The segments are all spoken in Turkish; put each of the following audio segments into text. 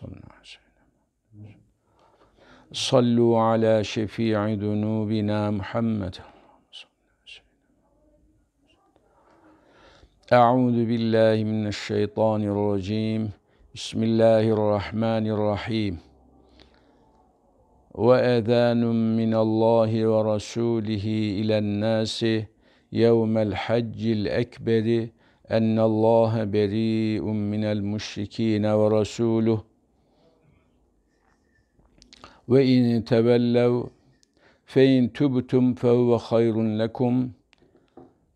صلوا على سيدنا صلوا على شفيع ذنوبنا محمد أعوذ بالله من الشيطان الرجيم بسم الله الرحمن الرحيم وأذان من الله ورسوله إلى الناس يوم الحج الأكبر أن الله بريء من المشركين ورسوله ve in tevellev fe in tubtum fehuve hayrun lekum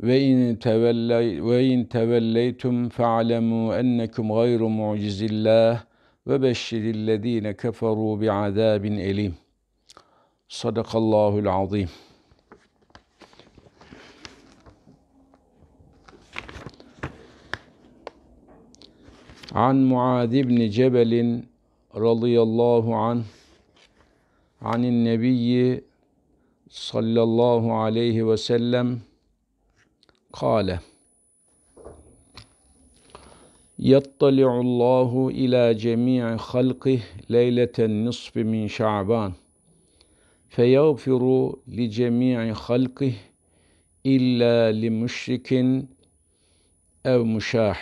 ve in tevelley ve in tevelleytum fe'lemu ennekum gayru mu'cizillah ve beşşirillezine keferu bi'azabin elim. Sadakallahu'l azim. An معاذ بن جبل رضي الله عنه anin nebiyyi sallallahu aleyhi ve sellem kâle يطلع الله إلى جميع خلقه ليلة النصف من شعبان فيغفر لجميع خلقه إلا لمشرك أو مشاح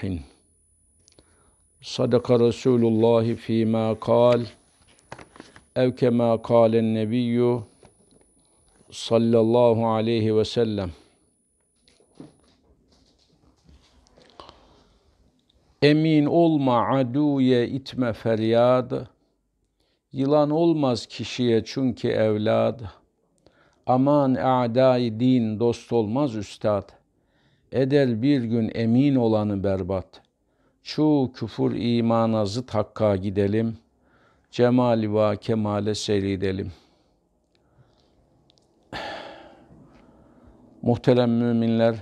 صدق رسول الله فيما قال ev kema kâlen nebiyyu sallallahu aleyhi ve sellem. Emin olma aduye itme feryad. Yılan olmaz kişiye çünkü evlad. Aman a'dai din dost olmaz üstad. Eder bir gün emin olanı berbat. Çu küfür imana zıt hakka gidelim cemali ve kemale seyredelim. Muhterem müminler,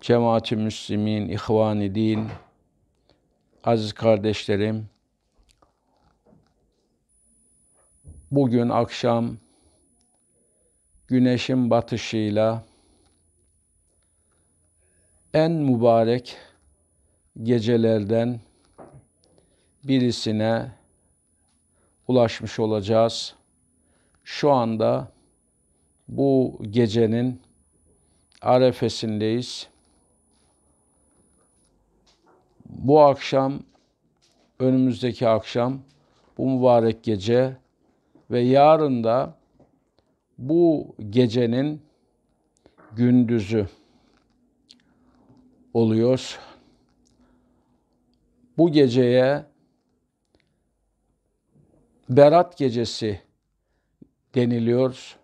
cemaati müslimin, ihvani din, aziz kardeşlerim, bugün akşam güneşin batışıyla en mübarek gecelerden birisine ulaşmış olacağız. Şu anda bu gecenin arefesindeyiz. Bu akşam, önümüzdeki akşam, bu mübarek gece ve yarın da bu gecenin gündüzü oluyor. Bu geceye Berat gecesi deniliyor.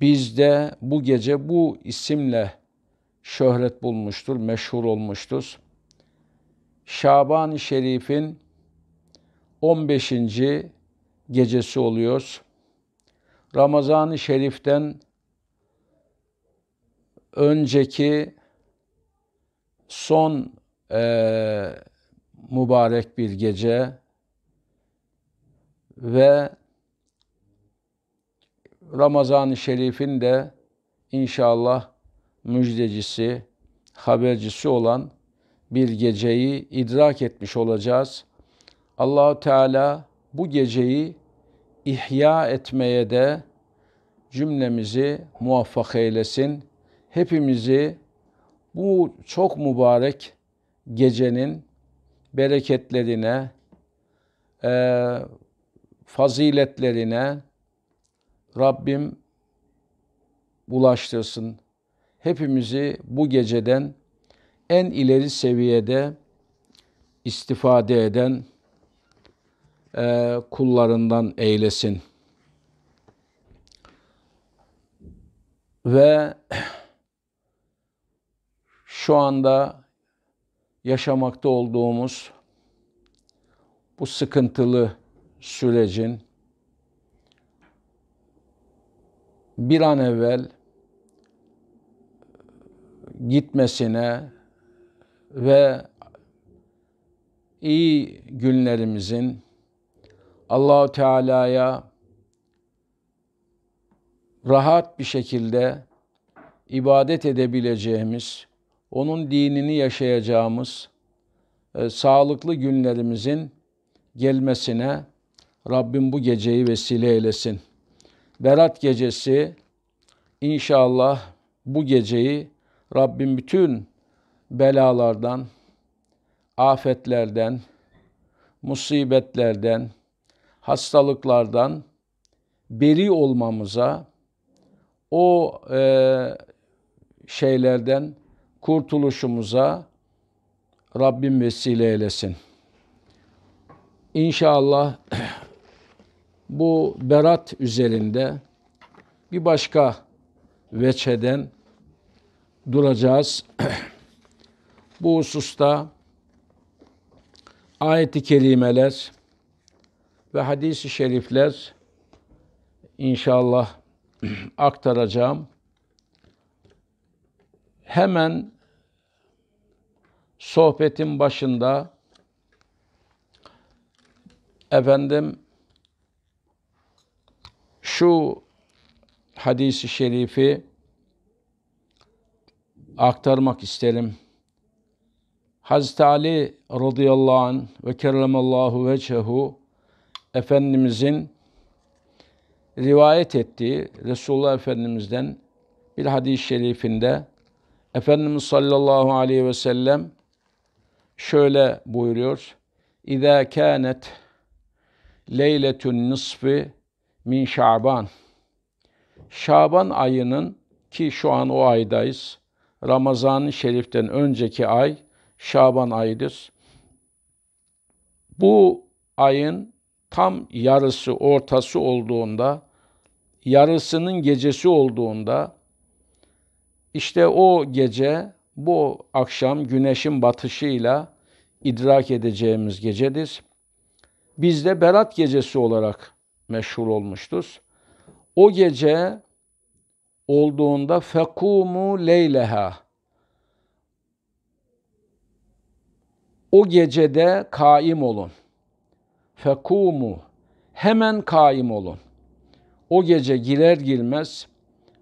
Biz de bu gece bu isimle şöhret bulmuştur, meşhur olmuştur. Şaban-ı Şerif'in 15. gecesi oluyor. Ramazan-ı Şerif'ten önceki son e, mübarek bir gece ve Ramazan-ı Şerif'in de inşallah müjdecisi, habercisi olan bir geceyi idrak etmiş olacağız. Allahu Teala bu geceyi ihya etmeye de cümlemizi muvaffak eylesin. Hepimizi bu çok mübarek gecenin bereketlerine, faziletlerine Rabbim bulaştırsın. Hepimizi bu geceden en ileri seviyede istifade eden e, kullarından eylesin. Ve şu anda yaşamakta olduğumuz bu sıkıntılı sürecin bir an evvel gitmesine ve iyi günlerimizin Allahu Teala'ya rahat bir şekilde ibadet edebileceğimiz, onun dinini yaşayacağımız e, sağlıklı günlerimizin gelmesine Rabbim bu geceyi vesile eylesin. Berat gecesi inşallah bu geceyi Rabbim bütün belalardan, afetlerden, musibetlerden, hastalıklardan beri olmamıza, o e, şeylerden kurtuluşumuza Rabbim vesile eylesin. İnşallah Bu berat üzerinde bir başka veçeden duracağız. Bu hususta ayet-i kerimeler ve hadis-i şerifler inşallah aktaracağım. Hemen sohbetin başında efendim şu hadisi şerifi aktarmak isterim. Hazreti Ali radıyallahu an ve kerremallahu vecehu Efendimizin rivayet ettiği Resulullah Efendimiz'den bir hadis-i şerifinde Efendimiz sallallahu aleyhi ve sellem şöyle buyuruyor. İza kânet leyletün nisfi min Şaban. Şaban ayının ki şu an o aydayız. Ramazan-ı Şerif'ten önceki ay Şaban ayıdır. Bu ayın tam yarısı, ortası olduğunda, yarısının gecesi olduğunda işte o gece bu akşam güneşin batışıyla idrak edeceğimiz gecedir. Bizde Berat gecesi olarak meşhur olmuştur. O gece olduğunda fekumu leyleha o gecede kaim olun. Fekumu hemen kaim olun. O gece girer girmez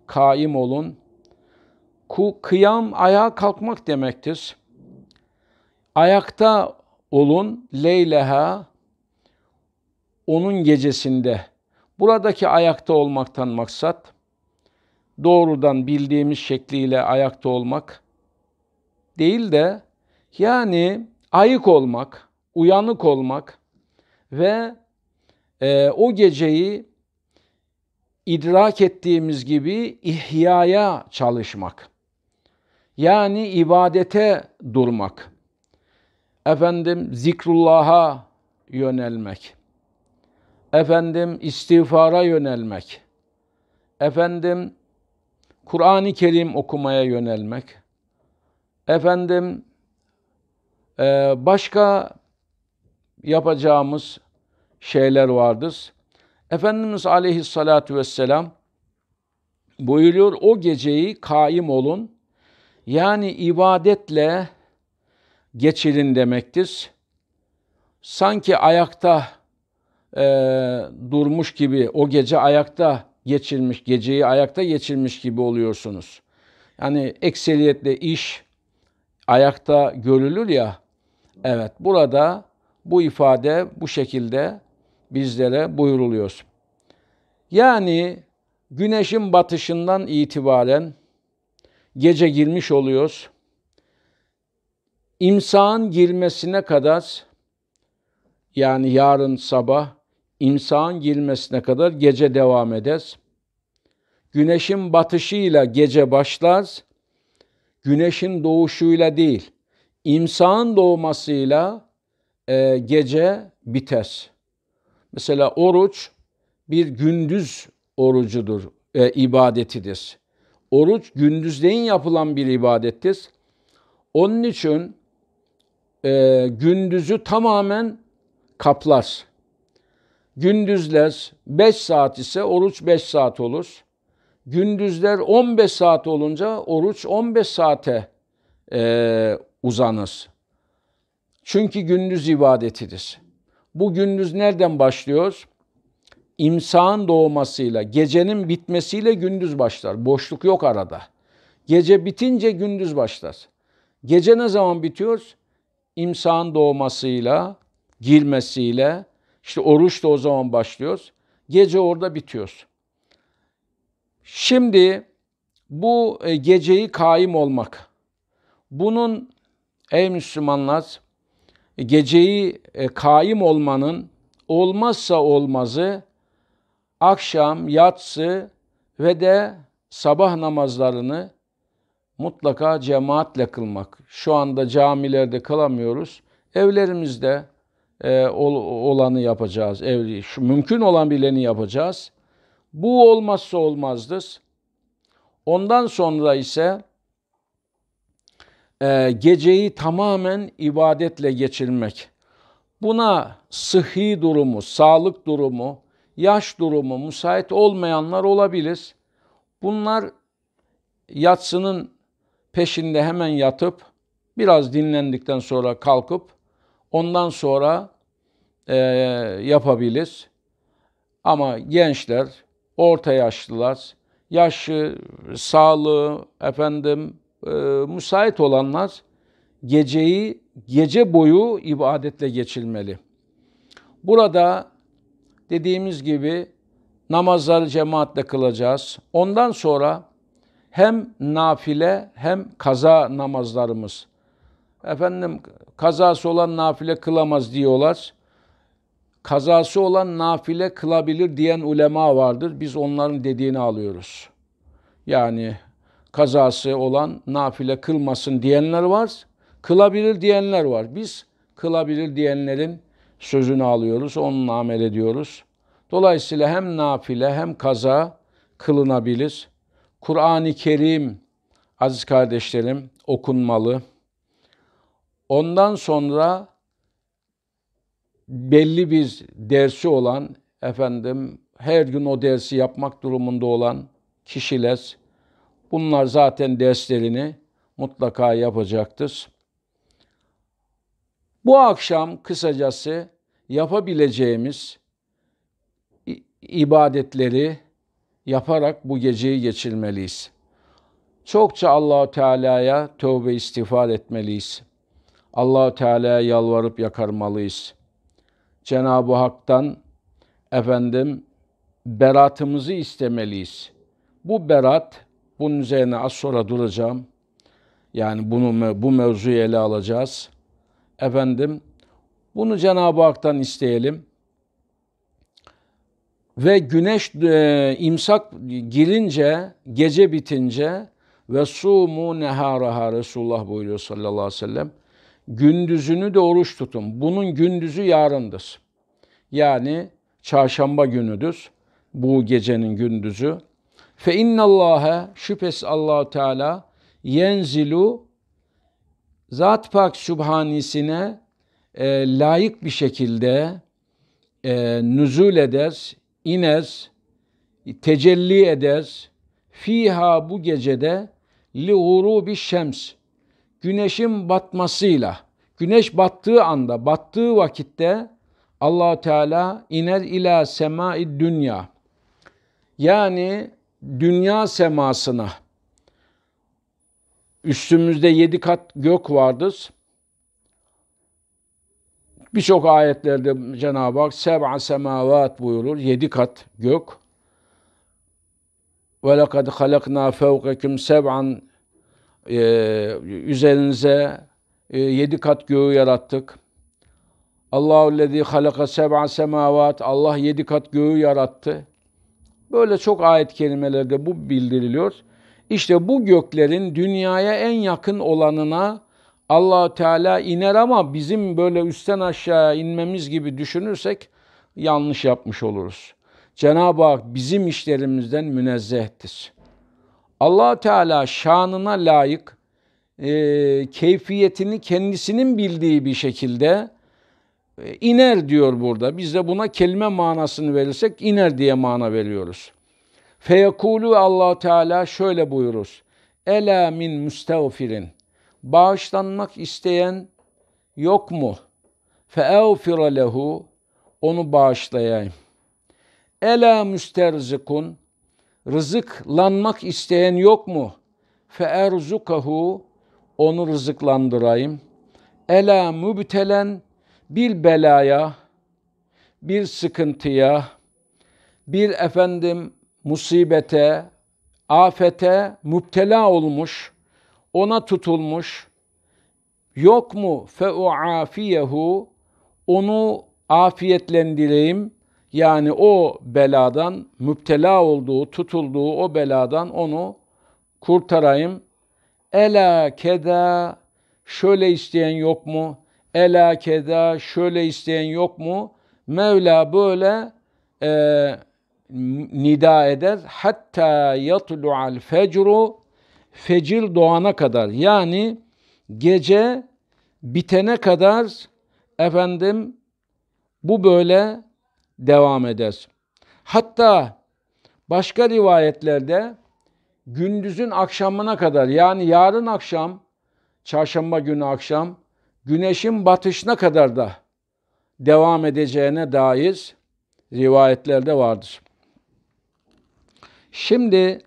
kaim olun. Ku, kıyam ayağa kalkmak demektir. Ayakta olun leyleha onun gecesinde buradaki ayakta olmaktan maksat doğrudan bildiğimiz şekliyle ayakta olmak değil de yani ayık olmak, uyanık olmak ve e, o geceyi idrak ettiğimiz gibi ihyaya çalışmak. Yani ibadete durmak. Efendim zikrullah'a yönelmek efendim istiğfara yönelmek, efendim Kur'an-ı Kerim okumaya yönelmek, efendim e, başka yapacağımız şeyler vardır. Efendimiz aleyhissalatu vesselam buyuruyor o geceyi kaim olun. Yani ibadetle geçirin demektir. Sanki ayakta e, durmuş gibi o gece ayakta geçirmiş, geceyi ayakta geçirmiş gibi oluyorsunuz. Yani ekseliyetle iş ayakta görülür ya. Evet burada bu ifade bu şekilde bizlere buyuruluyor. Yani güneşin batışından itibaren gece girmiş oluyoruz. İmsağın girmesine kadar yani yarın sabah İmsağın girmesine kadar gece devam eder. Güneşin batışıyla gece başlar. Güneşin doğuşuyla değil, imsağın doğmasıyla e, gece biter. Mesela oruç bir gündüz orucudur, e, ibadetidir. Oruç gündüzleyin yapılan bir ibadettir. Onun için e, gündüzü tamamen kaplar gündüzler 5 saat ise oruç 5 saat olur. Gündüzler 15 saat olunca oruç 15 saate e, uzanır. Çünkü gündüz ibadetidir. Bu gündüz nereden başlıyor? İmsağın doğmasıyla, gecenin bitmesiyle gündüz başlar. Boşluk yok arada. Gece bitince gündüz başlar. Gece ne zaman bitiyor? İmsağın doğmasıyla, girmesiyle, işte oruç da o zaman başlıyoruz. Gece orada bitiyoruz. Şimdi bu e, geceyi kaim olmak. Bunun ey Müslümanlar e, geceyi e, kaim olmanın olmazsa olmazı akşam, yatsı ve de sabah namazlarını mutlaka cemaatle kılmak. Şu anda camilerde kılamıyoruz. Evlerimizde e, ol, olanı yapacağız. Evli, şu, mümkün olan bileni yapacağız. Bu olmazsa olmazdır. Ondan sonra ise e, geceyi tamamen ibadetle geçirmek. Buna sıhhi durumu, sağlık durumu, yaş durumu müsait olmayanlar olabilir. Bunlar yatsının peşinde hemen yatıp biraz dinlendikten sonra kalkıp ondan sonra e, yapabilir. Ama gençler, orta yaşlılar, yaşı, sağlığı, efendim, e, müsait olanlar geceyi, gece boyu ibadetle geçilmeli. Burada dediğimiz gibi namazları cemaatle kılacağız. Ondan sonra hem nafile hem kaza namazlarımız. Efendim kazası olan nafile kılamaz diyorlar kazası olan nafile kılabilir diyen ulema vardır. Biz onların dediğini alıyoruz. Yani kazası olan nafile kılmasın diyenler var, kılabilir diyenler var. Biz kılabilir diyenlerin sözünü alıyoruz, onunla amel ediyoruz. Dolayısıyla hem nafile hem kaza kılınabilir. Kur'an-ı Kerim aziz kardeşlerim okunmalı. Ondan sonra belli bir dersi olan efendim her gün o dersi yapmak durumunda olan kişiler bunlar zaten derslerini mutlaka yapacaktır. Bu akşam kısacası yapabileceğimiz ibadetleri yaparak bu geceyi geçirmeliyiz. Çokça Allahu Teala'ya tövbe istiğfar etmeliyiz. Allahu Teala'ya yalvarıp yakarmalıyız. Cenab-ı Hak'tan efendim beratımızı istemeliyiz. Bu berat, bunun üzerine az sonra duracağım. Yani bunu bu mevzuyu ele alacağız. Efendim, bunu Cenab-ı Hak'tan isteyelim. Ve güneş e, imsak girince, gece bitince ve sumu neharaha Resulullah buyuruyor sallallahu aleyhi ve sellem gündüzünü de oruç tutun. Bunun gündüzü yarındır. Yani çarşamba günüdür. Bu gecenin gündüzü. Fe innallâhe şüphes allah Teala yenzilu Zat Pak Sübhanisine e, layık bir şekilde e, nüzul eder, iner, tecelli eder. Fiha bu gecede li bir şems güneşin batmasıyla, güneş battığı anda, battığı vakitte allah Teala iner ila semai dünya. Yani dünya semasına. Üstümüzde yedi kat gök vardır. Birçok ayetlerde Cenab-ı Hak seb'a semavat buyurur. Yedi kat gök. Ve lekad halakna fevkekum e, üzerinize e, yedi kat göğü yarattık. Allahu lezi halaka seb'a semavat. Allah yedi kat göğü yarattı. Böyle çok ayet kelimelerde bu bildiriliyor. İşte bu göklerin dünyaya en yakın olanına allah Teala iner ama bizim böyle üstten aşağı inmemiz gibi düşünürsek yanlış yapmış oluruz. Cenab-ı Hak bizim işlerimizden münezzehtir allah Teala şanına layık, e, keyfiyetini kendisinin bildiği bir şekilde e, iner diyor burada. Biz de buna kelime manasını verirsek iner diye mana veriyoruz. Feyekulu allah Teala şöyle buyurur. Ela min müstevfirin. Bağışlanmak isteyen yok mu? Feevfira lehu. Onu bağışlayayım. Ela müsterzikun. Rızıklanmak isteyen yok mu? Fe erzukahu onu rızıklandırayım. Ela mübtelen bir belaya, bir sıkıntıya, bir efendim musibete, afete müptela olmuş, ona tutulmuş. Yok mu feuafiyehu onu afiyetlendireyim. Yani o beladan, müptela olduğu, tutulduğu o beladan onu kurtarayım. Ela keda şöyle isteyen yok mu? Ela keda şöyle isteyen yok mu? Mevla böyle e, nida eder. Hatta al fecru fecir doğana kadar yani gece bitene kadar efendim bu böyle devam eder. Hatta başka rivayetlerde gündüzün akşamına kadar yani yarın akşam çarşamba günü akşam güneşin batışına kadar da devam edeceğine dair rivayetlerde vardır. Şimdi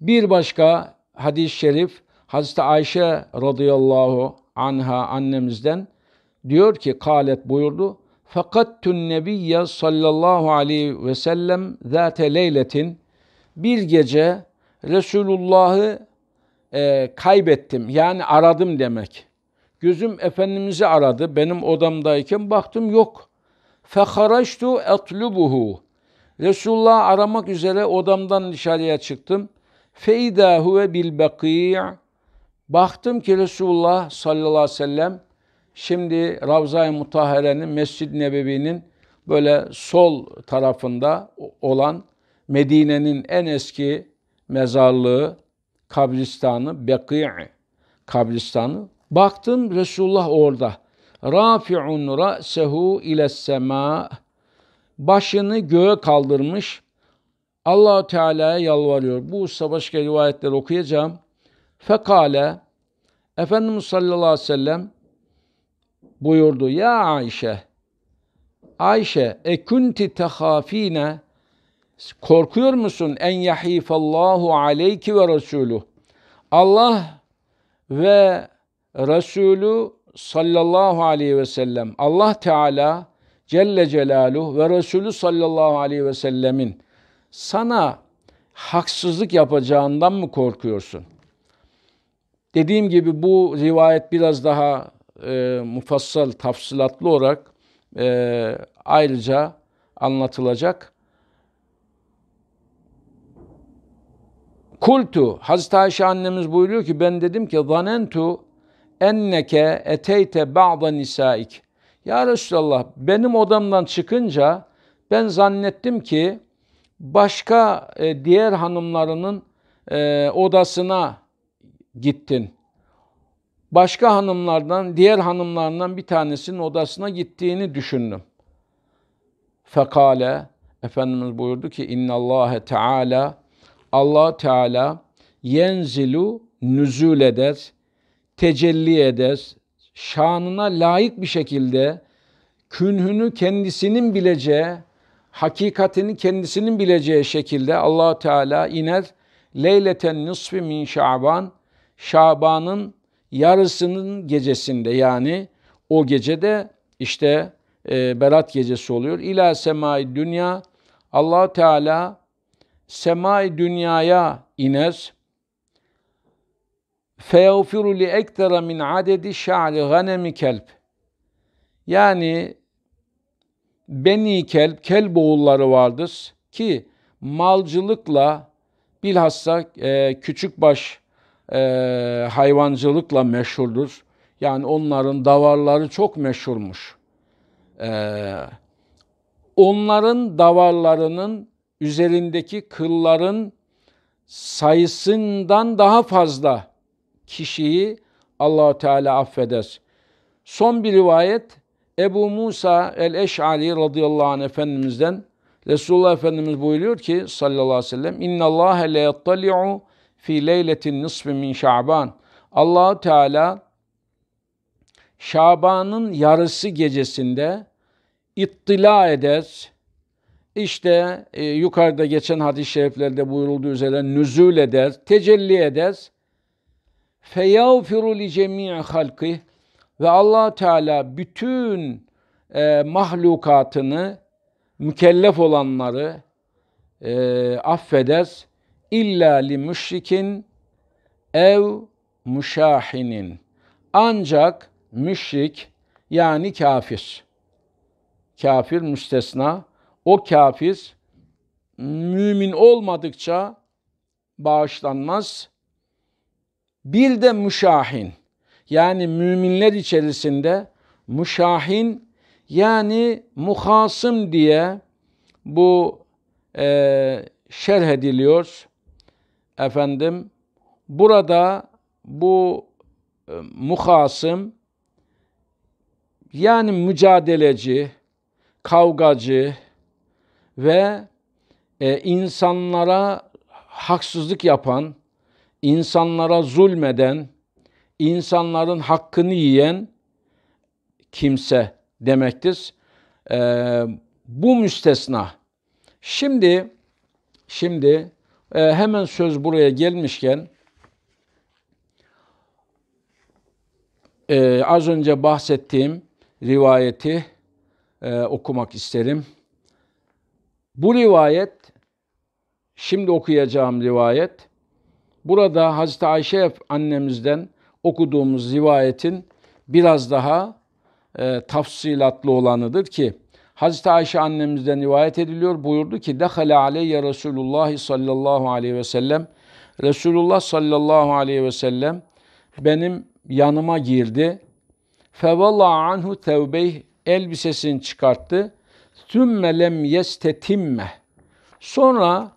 bir başka hadis-i şerif Hazreti Ayşe radıyallahu anha annemizden diyor ki kalet buyurdu. Fakattun nebiyye sallallahu aleyhi ve sellem zate leyletin bir gece Resulullah'ı e, kaybettim. Yani aradım demek. Gözüm Efendimiz'i aradı. Benim odamdayken baktım yok. Feharaştu etlubuhu. Resulullah aramak üzere odamdan dışarıya çıktım. Feida huve bil Baktım ki Resulullah sallallahu aleyhi ve sellem Şimdi Ravza-i Mutahhere'nin, Mescid-i Nebevi'nin böyle sol tarafında olan Medine'nin en eski mezarlığı, kabristanı, Bekî'i kabristanı. Baktım Resulullah orada. Rafi'un ra'sehu ile sema. Başını göğe kaldırmış. allah Teala'ya yalvarıyor. Bu başka rivayetleri okuyacağım. Fekale Efendimiz sallallahu aleyhi ve sellem buyurdu. Ya Ayşe, Ayşe, e kunti tehafine, korkuyor musun? En yahifallahu aleyki ve Resulü. Allah ve Resulü sallallahu aleyhi ve sellem, Allah Teala Celle Celaluhu ve Resulü sallallahu aleyhi ve sellemin sana haksızlık yapacağından mı korkuyorsun? Dediğim gibi bu rivayet biraz daha e, mufassal, tafsilatlı olarak e, ayrıca anlatılacak. Kultu, Hazreti Ayşe annemiz buyuruyor ki ben dedim ki zanentu enneke eteyte ba'da nisaik. Ya Resulallah benim odamdan çıkınca ben zannettim ki başka e, diğer hanımlarının e, odasına gittin başka hanımlardan, diğer hanımlardan bir tanesinin odasına gittiğini düşündüm. Fekale, Efendimiz buyurdu ki, İnnallâhe Teala, Allah Teala yenzilu nüzül eder, tecelli eder, şanına layık bir şekilde künhünü kendisinin bileceği, hakikatini kendisinin bileceği şekilde allah Teala iner. Leyleten nisfi min Şaban, Şaban'ın yarısının gecesinde yani o gecede işte e, berat gecesi oluyor. İla semai dünya Allah Teala semai dünyaya iner. Feyagfiru li ektere min adedi şa'li ganemi kelp. Yani Beni Kelb, Kelb oğulları vardır ki malcılıkla bilhassa e, küçükbaş e, hayvancılıkla meşhurdur. Yani onların davarları çok meşhurmuş. E, onların davarlarının üzerindeki kılların sayısından daha fazla kişiyi Allah Teala affeder. Son bir rivayet Ebu Musa el-Eş'ari radıyallahu anh efendimizden Resulullah Efendimiz buyuruyor ki sallallahu aleyhi ve sellem inna Allah la yattali'u fi leyletin nisfi min Şaban. Allahu Teala Şaban'ın yarısı gecesinde ittila eder. İşte e, yukarıda geçen hadis-i şeriflerde buyurulduğu üzere nüzül eder, tecelli eder. Feyağfiru li cemii halki ve Allah Teala bütün e, mahlukatını mükellef olanları e, affeder illa li müşrikin ev müşahinin. Ancak müşrik yani kafir. Kafir müstesna. O kafir mümin olmadıkça bağışlanmaz. Bir de müşahin. Yani müminler içerisinde müşahin yani muhasım diye bu e, şerh ediliyor efendim burada bu e, muhasım yani mücadeleci, kavgacı ve e, insanlara haksızlık yapan, insanlara zulmeden, insanların hakkını yiyen kimse demektir. E, bu müstesna. Şimdi şimdi e, hemen söz buraya gelmişken e, az önce bahsettiğim rivayeti e, okumak isterim. Bu rivayet, şimdi okuyacağım rivayet, burada Hazreti Ayşe annemizden okuduğumuz rivayetin biraz daha e, tafsilatlı olanıdır ki, Hazreti Ayşe annemizden rivayet ediliyor. Buyurdu ki, Dehale aleyye Resulullah sallallahu aleyhi ve sellem. Resulullah sallallahu aleyhi ve sellem benim yanıma girdi. Fevalla anhu tevbeyh elbisesini çıkarttı. Tümme lem yestetimme. Sonra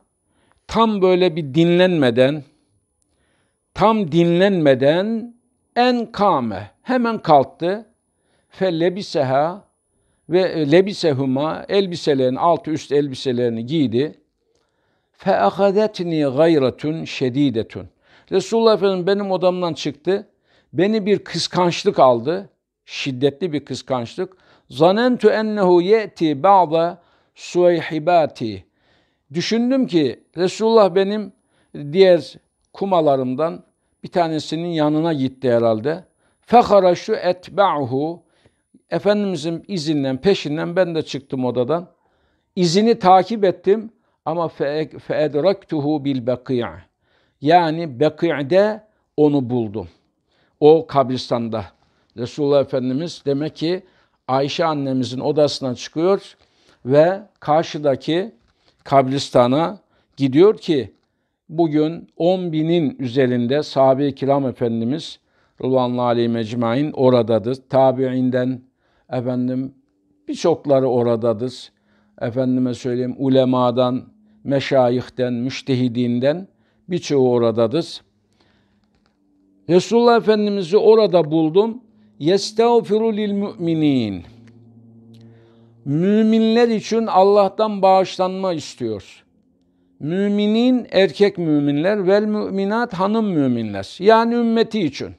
tam böyle bir dinlenmeden, tam dinlenmeden en kame hemen kalktı. Fellebiseha ve e, lebisehuma elbiselerin alt üst elbiselerini giydi. Fe akadetni gayratun şedidetun. Resulullah Efendimiz benim odamdan çıktı. Beni bir kıskançlık aldı. Şiddetli bir kıskançlık. Zanentu ennehu ye'ti ba'da suveyhibati. Düşündüm ki Resulullah benim diğer kumalarımdan bir tanesinin yanına gitti herhalde. Feharaşu etba'hu Efendimizin izinden, peşinden ben de çıktım odadan. İzini takip ettim ama feedraktuhu bil beki'a. Yani Beki'de onu buldum. O kabristanda. Resulullah Efendimiz demek ki Ayşe annemizin odasına çıkıyor ve karşıdaki kabristana gidiyor ki bugün 10 binin üzerinde sahabe-i kiram efendimiz Rulanlı Aleyhi Mecmain oradadır. Tabiinden Efendim birçokları oradadır. Efendime söyleyeyim ulemadan, meşayihten, müştehidinden birçoğu oradadır. Resulullah Efendimiz'i orada buldum. Yestağfiru lil müminin. Müminler için Allah'tan bağışlanma istiyor. Müminin erkek müminler vel müminat hanım müminler. Yani ümmeti için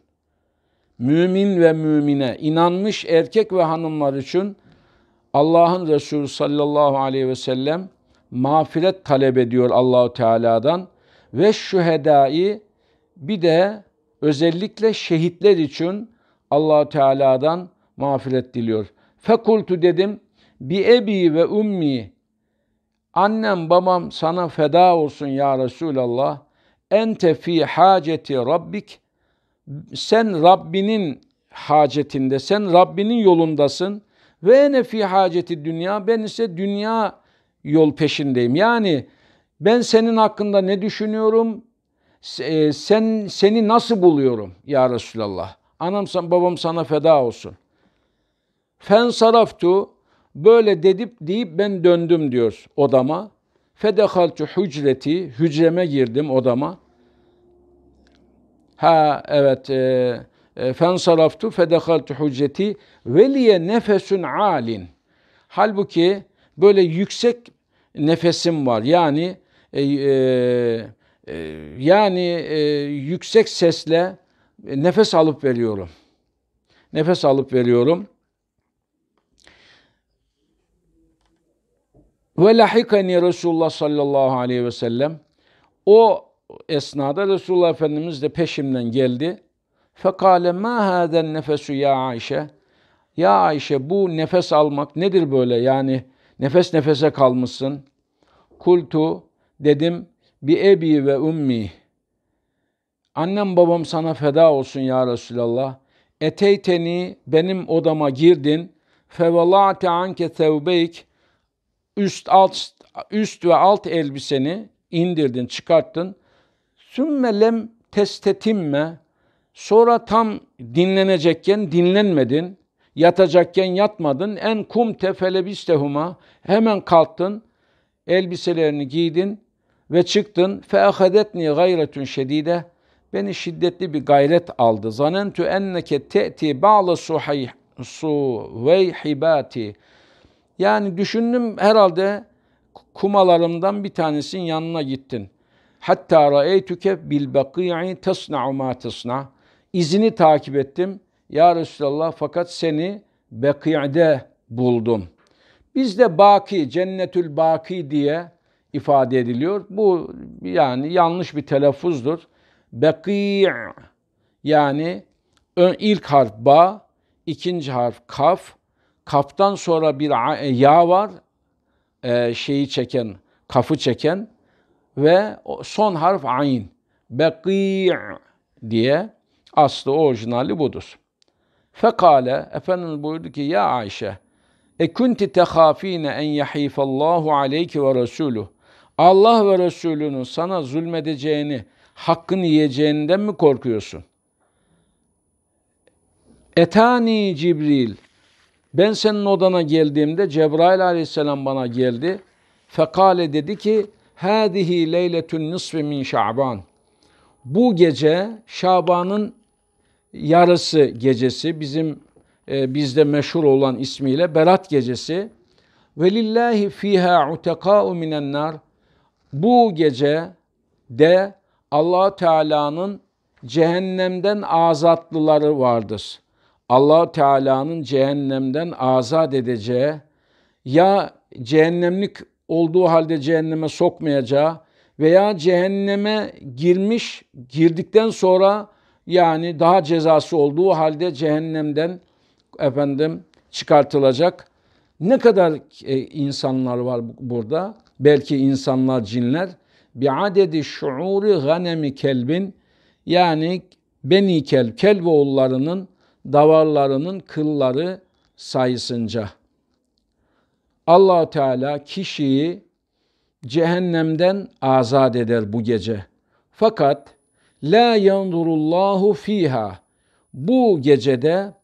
mümin ve mümine, inanmış erkek ve hanımlar için Allah'ın Resulü sallallahu aleyhi ve sellem mağfiret talep ediyor Allahu Teala'dan ve şühedai bir de özellikle şehitler için Allahu Teala'dan mağfiret diliyor. Fekultu dedim bi ebi ve ummi annem babam sana feda olsun ya Resulallah ente fi haceti rabbik sen Rabbinin hacetinde, sen Rabbinin yolundasın. Ve ne fi haceti dünya, ben ise dünya yol peşindeyim. Yani ben senin hakkında ne düşünüyorum, e, sen seni nasıl buluyorum ya Resulallah. Anam babam sana feda olsun. Fen saraftu böyle dedip deyip ben döndüm diyor odama. Fedehaltu hücreti hücreme girdim odama. Ha evet e, e, fen saraftu fedekaltu hücceti veliye nefesun alin. Halbuki böyle yüksek nefesim var. Yani e, e, e, yani e, yüksek sesle nefes alıp veriyorum. Nefes alıp veriyorum. Ve lahikani Resulullah sallallahu aleyhi ve sellem o esnada Resulullah Efendimiz de peşimden geldi. Fekale ma haden nefesu ya Ayşe. Ya Ayşe bu nefes almak nedir böyle yani nefes nefese kalmışsın. Kultu dedim bi ebi ve ummi. Annem babam sana feda olsun ya Resulallah. Eteyteni benim odama girdin. Fevalate anke tevbeyk. Üst alt üst ve alt elbiseni indirdin, çıkarttın. Sümme lem testetimme sonra tam dinlenecekken dinlenmedin, yatacakken yatmadın. En kum tefelebistehuma hemen kalktın, elbiselerini giydin ve çıktın. Fe ahadetni gayretun şedide beni şiddetli bir gayret aldı. Zanentu enneke te'ti ba'la suhayh suveyhibati. Yani düşündüm herhalde kumalarımdan bir tanesinin yanına gittin. Hatta ra'eytüke bil baki'i tasna'u ma tasna. İzini takip ettim. Ya Resulallah fakat seni Beki'de buldum. Bizde baki, cennetül baki diye ifade ediliyor. Bu yani yanlış bir telaffuzdur. Beki' yani ön ilk harf ba, ikinci harf kaf, kaftan sonra bir e, ya var, e, şeyi çeken, kafı çeken, ve son harf ayn. Bekî' diye aslı orijinali budur. Fekale Efendimiz buyurdu ki ya Ayşe e kunti tehafine en yahifallahu aleyki ve resuluh. Allah ve Resulünün sana zulmedeceğini, hakkını yiyeceğinden mi korkuyorsun? Etani Cibril. Ben senin odana geldiğimde Cebrail aleyhisselam bana geldi. Fekale dedi ki Hâzihi leyletün nisfi min şa'ban. Bu gece Şaban'ın yarısı gecesi bizim e, bizde meşhur olan ismiyle Berat gecesi. Ve lillahi fiha utekâ'u minen nar. Bu gece de Allah Teala'nın cehennemden azatlıları vardır. Allah Teala'nın cehennemden azat edeceği ya cehennemlik olduğu halde cehenneme sokmayacağı veya cehenneme girmiş, girdikten sonra yani daha cezası olduğu halde cehennemden efendim çıkartılacak. Ne kadar e, insanlar var burada? Belki insanlar, cinler. bir adedi şuuri ganemi kelbin yani Beni Kelb, Kelb oğullarının davarlarının kılları sayısınca allah Teala kişiyi cehennemden azat eder bu gece. Fakat la yandurullahu fiha. Bu gecede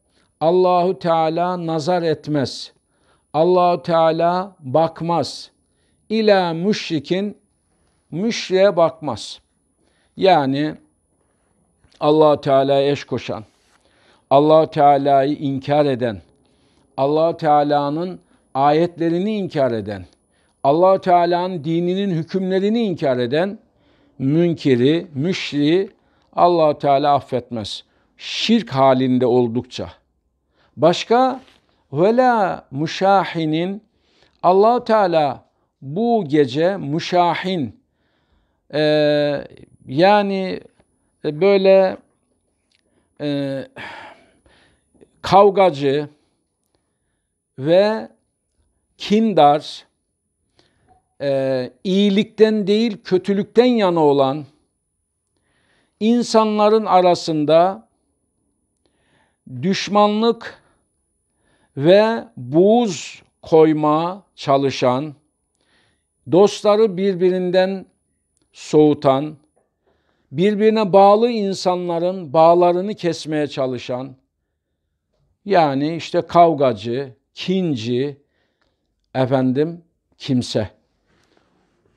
Allahu Teala nazar etmez. Allahu Teala bakmaz. İla müşrikin müşriye bakmaz. Yani Allah Teala'ya eş koşan, Allah Teala'yı inkar eden, Allah Teala'nın ayetlerini inkar eden, allah Teala'nın dininin hükümlerini inkar eden münkeri, müşriği allah Teala affetmez. Şirk halinde oldukça. Başka vela müşahinin allah Teala bu gece müşahin e, yani e, böyle e, kavgacı ve kindar e, iyilikten değil kötülükten yana olan insanların arasında düşmanlık ve buz koyma çalışan, dostları birbirinden soğutan, birbirine bağlı insanların bağlarını kesmeye çalışan, yani işte kavgacı, kinci, efendim kimse.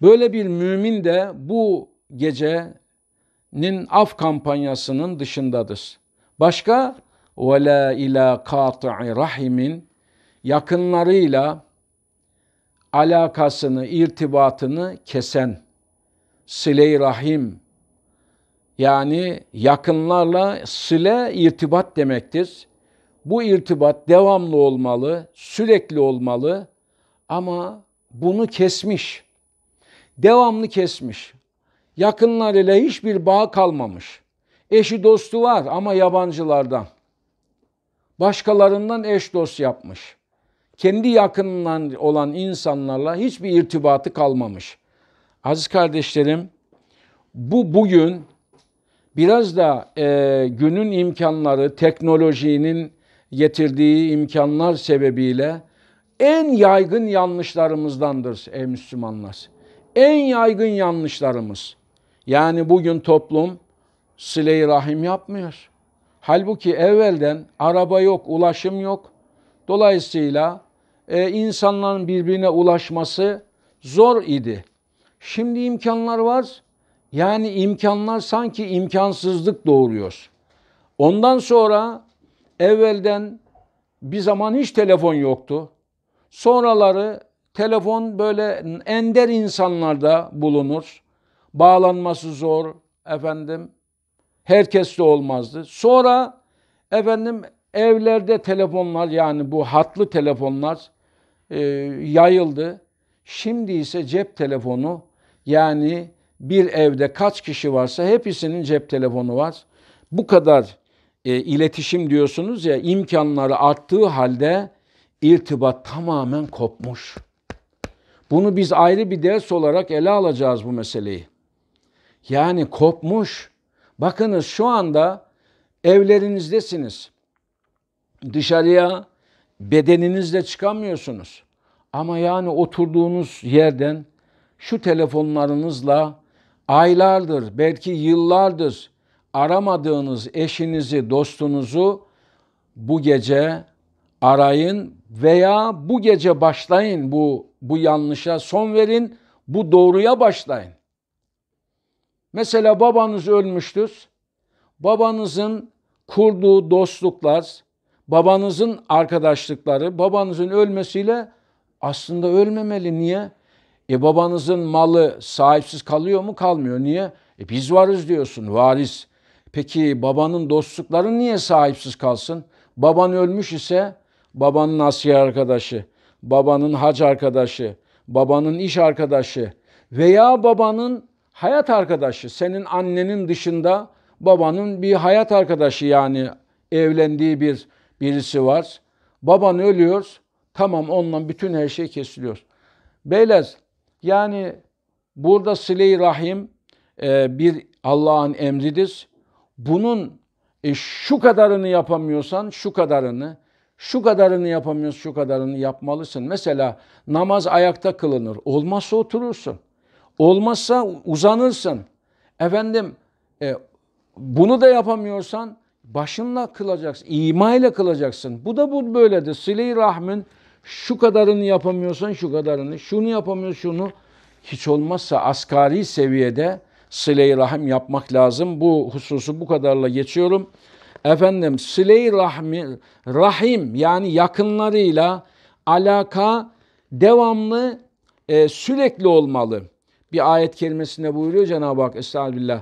Böyle bir mümin de bu gecenin af kampanyasının dışındadır. Başka وَلَا ila قَاطِعِ رَحِمٍ Yakınlarıyla alakasını, irtibatını kesen, sile rahim, yani yakınlarla sile irtibat demektir. Bu irtibat devamlı olmalı, sürekli olmalı. Ama bunu kesmiş. Devamlı kesmiş. Yakınlarıyla hiçbir bağ kalmamış. Eşi dostu var ama yabancılardan. Başkalarından eş dost yapmış. Kendi yakınından olan insanlarla hiçbir irtibatı kalmamış. Aziz kardeşlerim bu bugün biraz da e, günün imkanları, teknolojinin getirdiği imkanlar sebebiyle en yaygın yanlışlarımızdandır ey Müslümanlar. En yaygın yanlışlarımız. Yani bugün toplum sile rahim yapmıyor. Halbuki evvelden araba yok, ulaşım yok. Dolayısıyla e, insanların birbirine ulaşması zor idi. Şimdi imkanlar var. Yani imkanlar sanki imkansızlık doğuruyor. Ondan sonra evvelden bir zaman hiç telefon yoktu. Sonraları telefon böyle ender insanlarda bulunur. Bağlanması zor efendim. Herkes de olmazdı. Sonra efendim evlerde telefonlar yani bu hatlı telefonlar e, yayıldı. Şimdi ise cep telefonu yani bir evde kaç kişi varsa hepsinin cep telefonu var. Bu kadar e, iletişim diyorsunuz ya imkanları arttığı halde irtibat tamamen kopmuş. Bunu biz ayrı bir ders olarak ele alacağız bu meseleyi. Yani kopmuş. Bakınız şu anda evlerinizdesiniz. Dışarıya bedeninizle çıkamıyorsunuz. Ama yani oturduğunuz yerden şu telefonlarınızla aylardır, belki yıllardır aramadığınız eşinizi, dostunuzu bu gece arayın veya bu gece başlayın bu bu yanlışa son verin, bu doğruya başlayın. Mesela babanız ölmüştür. Babanızın kurduğu dostluklar, babanızın arkadaşlıkları, babanızın ölmesiyle aslında ölmemeli. Niye? E babanızın malı sahipsiz kalıyor mu? Kalmıyor. Niye? E biz varız diyorsun, varis. Peki babanın dostlukları niye sahipsiz kalsın? Baban ölmüş ise babanın asker arkadaşı, babanın hac arkadaşı, babanın iş arkadaşı veya babanın hayat arkadaşı, senin annenin dışında babanın bir hayat arkadaşı yani evlendiği bir birisi var. Baban ölüyor. Tamam ondan bütün her şey kesiliyor. Beyler yani burada sile rahim e, bir Allah'ın emridir. Bunun e, şu kadarını yapamıyorsan şu kadarını şu kadarını yapamıyorsun, şu kadarını yapmalısın. Mesela namaz ayakta kılınır. Olmazsa oturursun. Olmazsa uzanırsın. Efendim e, bunu da yapamıyorsan başınla kılacaksın, ima ile kılacaksın. Bu da bu böyledir. Sile-i Rahmin şu kadarını yapamıyorsan şu kadarını, şunu yapamıyorsun şunu. Hiç olmazsa asgari seviyede sile-i rahim yapmak lazım. Bu hususu bu kadarla geçiyorum efendim sile rahmi, rahim yani yakınlarıyla alaka devamlı e, sürekli olmalı. Bir ayet kelimesinde buyuruyor Cenab-ı Hak Estağfirullah.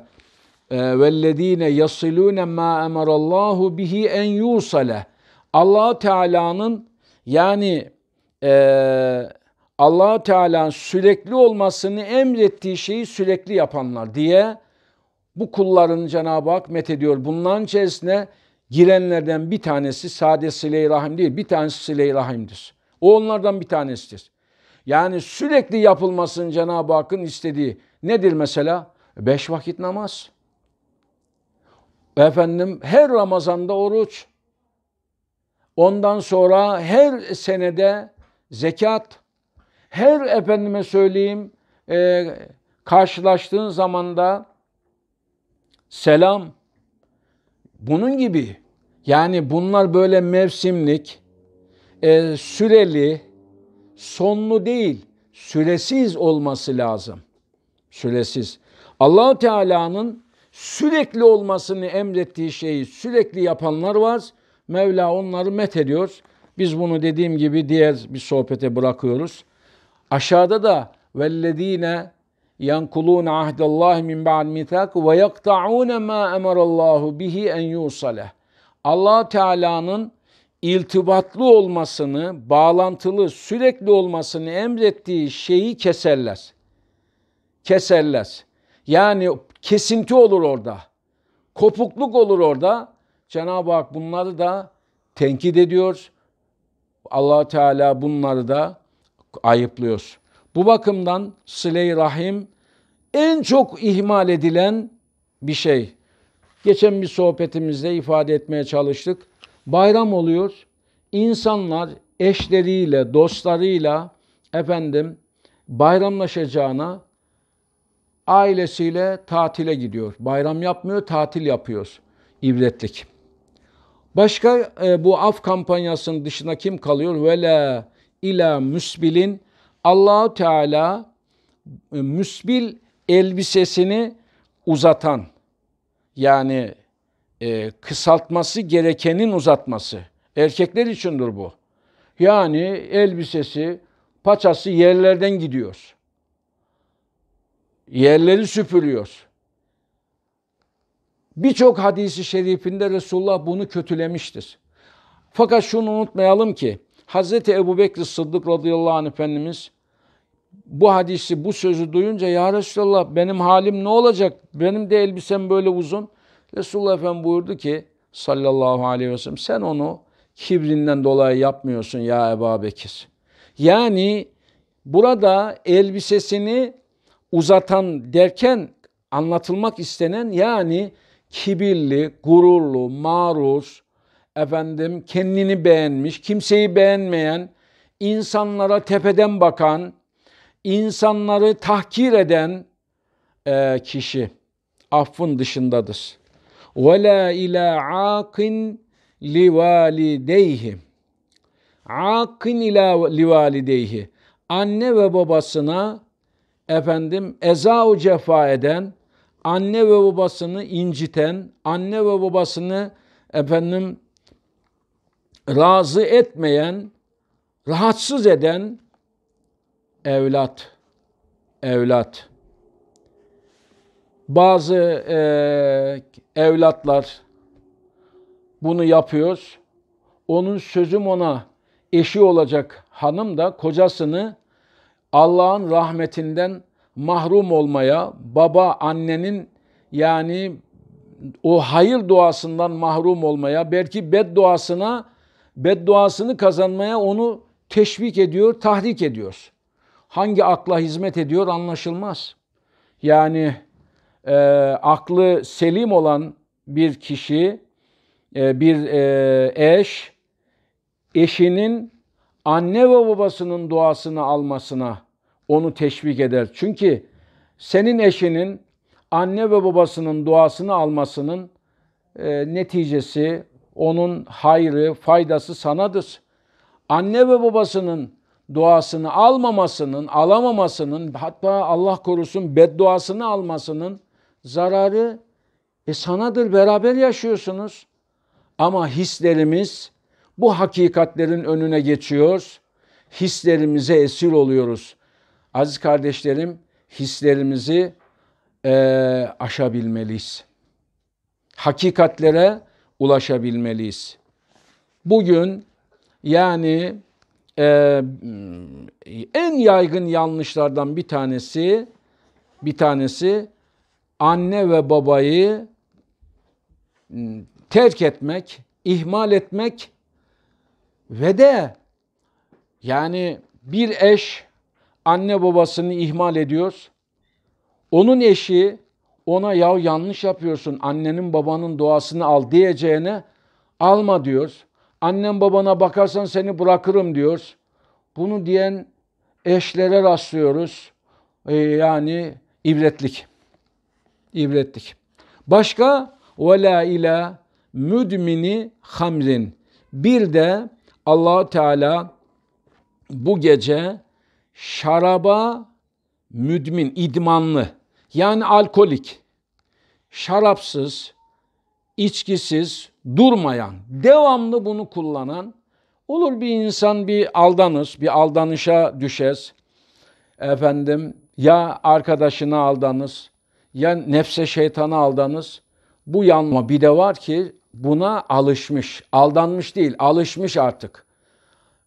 E, Vellezine yasilune ma emarallahu bihi en yusale. Allah Teala'nın yani e, Allah Teala'nın sürekli olmasını emrettiği şeyi sürekli yapanlar diye bu kulların Cenab-ı Hak met ediyor. Bunların içerisine girenlerden bir tanesi sade sile rahim değil, bir tanesi sile rahimdir. O onlardan bir tanesidir. Yani sürekli yapılmasın Cenab-ı Hakk'ın istediği. Nedir mesela? Beş vakit namaz. Efendim her Ramazan'da oruç. Ondan sonra her senede zekat. Her efendime söyleyeyim e, karşılaştığın zamanda selam. Bunun gibi yani bunlar böyle mevsimlik, e, süreli, sonlu değil, süresiz olması lazım. Süresiz. Allahu Teala'nın sürekli olmasını emrettiği şeyi sürekli yapanlar var. Mevla onları met ediyor. Biz bunu dediğim gibi diğer bir sohbete bırakıyoruz. Aşağıda da vellezine يَنْقُلُونَ عَهْدَ min مِنْ بَعْدِ ve وَيَقْطَعُونَ ma اَمَرَ اللّٰهُ بِهِ اَنْ يُوصَلَهُ allah Teala'nın iltibatlı olmasını, bağlantılı, sürekli olmasını emrettiği şeyi keserler. Keserler. Yani kesinti olur orada. Kopukluk olur orada. Cenab-ı Hak bunları da tenkit ediyor. allah Teala bunları da ayıplıyor. Bu bakımdan sile rahim en çok ihmal edilen bir şey. Geçen bir sohbetimizde ifade etmeye çalıştık. Bayram oluyor. İnsanlar eşleriyle, dostlarıyla efendim bayramlaşacağına ailesiyle tatile gidiyor. Bayram yapmıyor, tatil yapıyor. İbretlik. Başka e, bu af kampanyasının dışına kim kalıyor? Vela ila müsbilin Allahu Teala e, müsbil elbisesini uzatan yani e, kısaltması gerekenin uzatması. Erkekler içindir bu. Yani elbisesi, paçası yerlerden gidiyor. Yerleri süpürüyor. Birçok hadisi şerifinde Resulullah bunu kötülemiştir. Fakat şunu unutmayalım ki Hz. Ebu Bekir Sıddık radıyallahu anh Efendimiz bu hadisi, bu sözü duyunca ya Resulallah benim halim ne olacak? Benim de elbisem böyle uzun. Resulullah Efendim buyurdu ki sallallahu aleyhi ve sellem sen onu kibrinden dolayı yapmıyorsun ya Ebu Bekir. Yani burada elbisesini uzatan derken anlatılmak istenen yani kibirli, gururlu, maruz, efendim kendini beğenmiş, kimseyi beğenmeyen, insanlara tepeden bakan, insanları tahkir eden e, kişi affın dışındadır. وَلَا اِلَى عَاقٍ لِوَالِدَيْهِ Akin ila livalideyhi. Anne ve babasına efendim eza cefa eden, anne ve babasını inciten, anne ve babasını efendim razı etmeyen, rahatsız eden evlat, evlat. Bazı e, evlatlar bunu yapıyor. Onun sözüm ona eşi olacak hanım da kocasını Allah'ın rahmetinden mahrum olmaya, baba annenin yani o hayır duasından mahrum olmaya, belki bedduasına, bedduasını kazanmaya onu teşvik ediyor, tahrik ediyor hangi akla hizmet ediyor anlaşılmaz. Yani e, aklı selim olan bir kişi, e, bir e, eş, eşinin anne ve babasının duasını almasına onu teşvik eder. Çünkü senin eşinin anne ve babasının duasını almasının e, neticesi, onun hayrı, faydası sanadır. Anne ve babasının duasını almamasının, alamamasının hatta Allah korusun bedduasını almasının zararı e sanadır beraber yaşıyorsunuz. Ama hislerimiz bu hakikatlerin önüne geçiyor. Hislerimize esir oluyoruz. Aziz kardeşlerim hislerimizi e, aşabilmeliyiz. Hakikatlere ulaşabilmeliyiz. Bugün yani e, en yaygın yanlışlardan bir tanesi bir tanesi anne ve babayı terk etmek, ihmal etmek ve de yani bir eş anne babasını ihmal ediyor. Onun eşi ona ya yanlış yapıyorsun annenin babanın duasını al diyeceğine alma diyor annen babana bakarsan seni bırakırım diyor. Bunu diyen eşlere rastlıyoruz. Ee, yani ibretlik. İbretlik. Başka وَلَا ila müdmini hamrin. Bir de allah Teala bu gece şaraba müdmin, idmanlı yani alkolik, şarapsız, içkisiz, durmayan, devamlı bunu kullanan olur bir insan bir aldanır, bir aldanışa düşes. Efendim ya arkadaşına aldanız, ya nefse şeytana aldanız. Bu yanma bir de var ki buna alışmış, aldanmış değil, alışmış artık.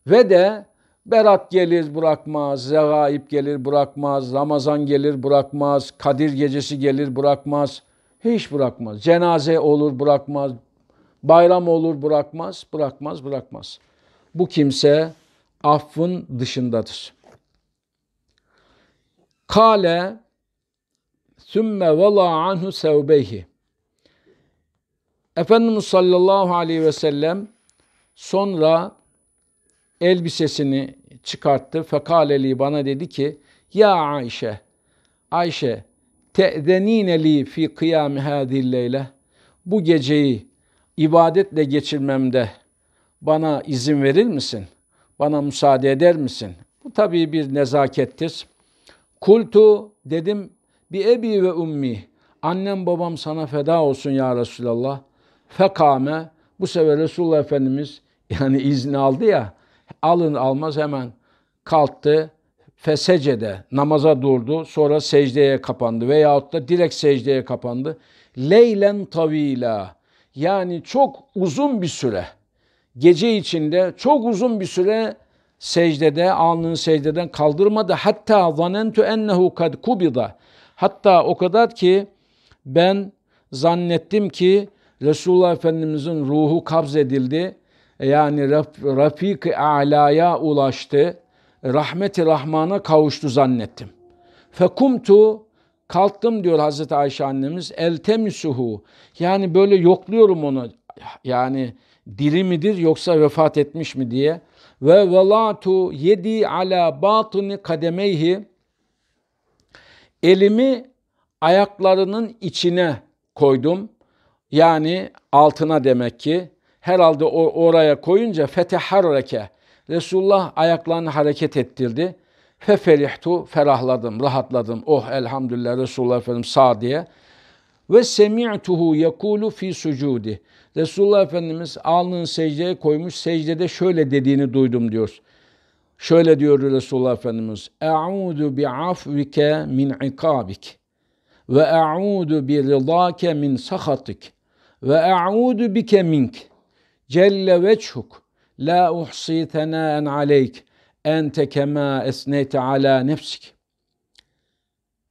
Ve de Berat gelir bırakmaz, Zegaip gelir bırakmaz, Ramazan gelir bırakmaz, Kadir gecesi gelir bırakmaz. Hiç bırakmaz. Cenaze olur bırakmaz, Bayram olur bırakmaz, bırakmaz, bırakmaz. Bu kimse affın dışındadır. Kale sümme vela anhu sevbeyhi. Efendimiz sallallahu aleyhi ve sellem sonra elbisesini çıkarttı. Fekaleli bana dedi ki ya Ayşe Ayşe te'zenine li fi kıyami hadil leyle bu geceyi ibadetle geçirmemde bana izin verir misin? Bana müsaade eder misin? Bu tabii bir nezakettir. Kultu dedim bir ebi ve ummi. Annem babam sana feda olsun ya Resulallah. Fekame. Bu sefer Resulullah Efendimiz yani izni aldı ya alın almaz hemen kalktı. Fesecede namaza durdu. Sonra secdeye kapandı. Veyahut da direkt secdeye kapandı. Leylen tavila yani çok uzun bir süre gece içinde çok uzun bir süre secdede alnını secdeden kaldırmadı. Hatta zanentu ennehu kad kubida. Hatta o kadar ki ben zannettim ki Resulullah Efendimizin ruhu kabz edildi. E yani rafik Ala'ya ulaştı. Rahmeti Rahman'a kavuştu zannettim. Fekumtu kalktım diyor Hazreti Ayşe annemiz eltemisuhu yani böyle yokluyorum onu yani diri midir yoksa vefat etmiş mi diye ve velatu yedi ala batını kademeyhi elimi ayaklarının içine koydum yani altına demek ki herhalde oraya koyunca feteharreke Resulullah ayaklarını hareket ettirdi Feferihtu ferahladım, rahatladım. Oh elhamdülillah Resulullah Efendim sağ diye. Ve semi'tuhu yekulu fi sucudi. Resulullah Efendimiz alnını secdeye koymuş, secdede şöyle dediğini duydum diyor. Şöyle diyor Resulullah Efendimiz. E'udu bi afvike min ikabik ve e'udu bi ridake min sahatik ve e'udu bike mink celle veçhuk la uhsi tenaen aleyk ente kema esnete ala nefsik.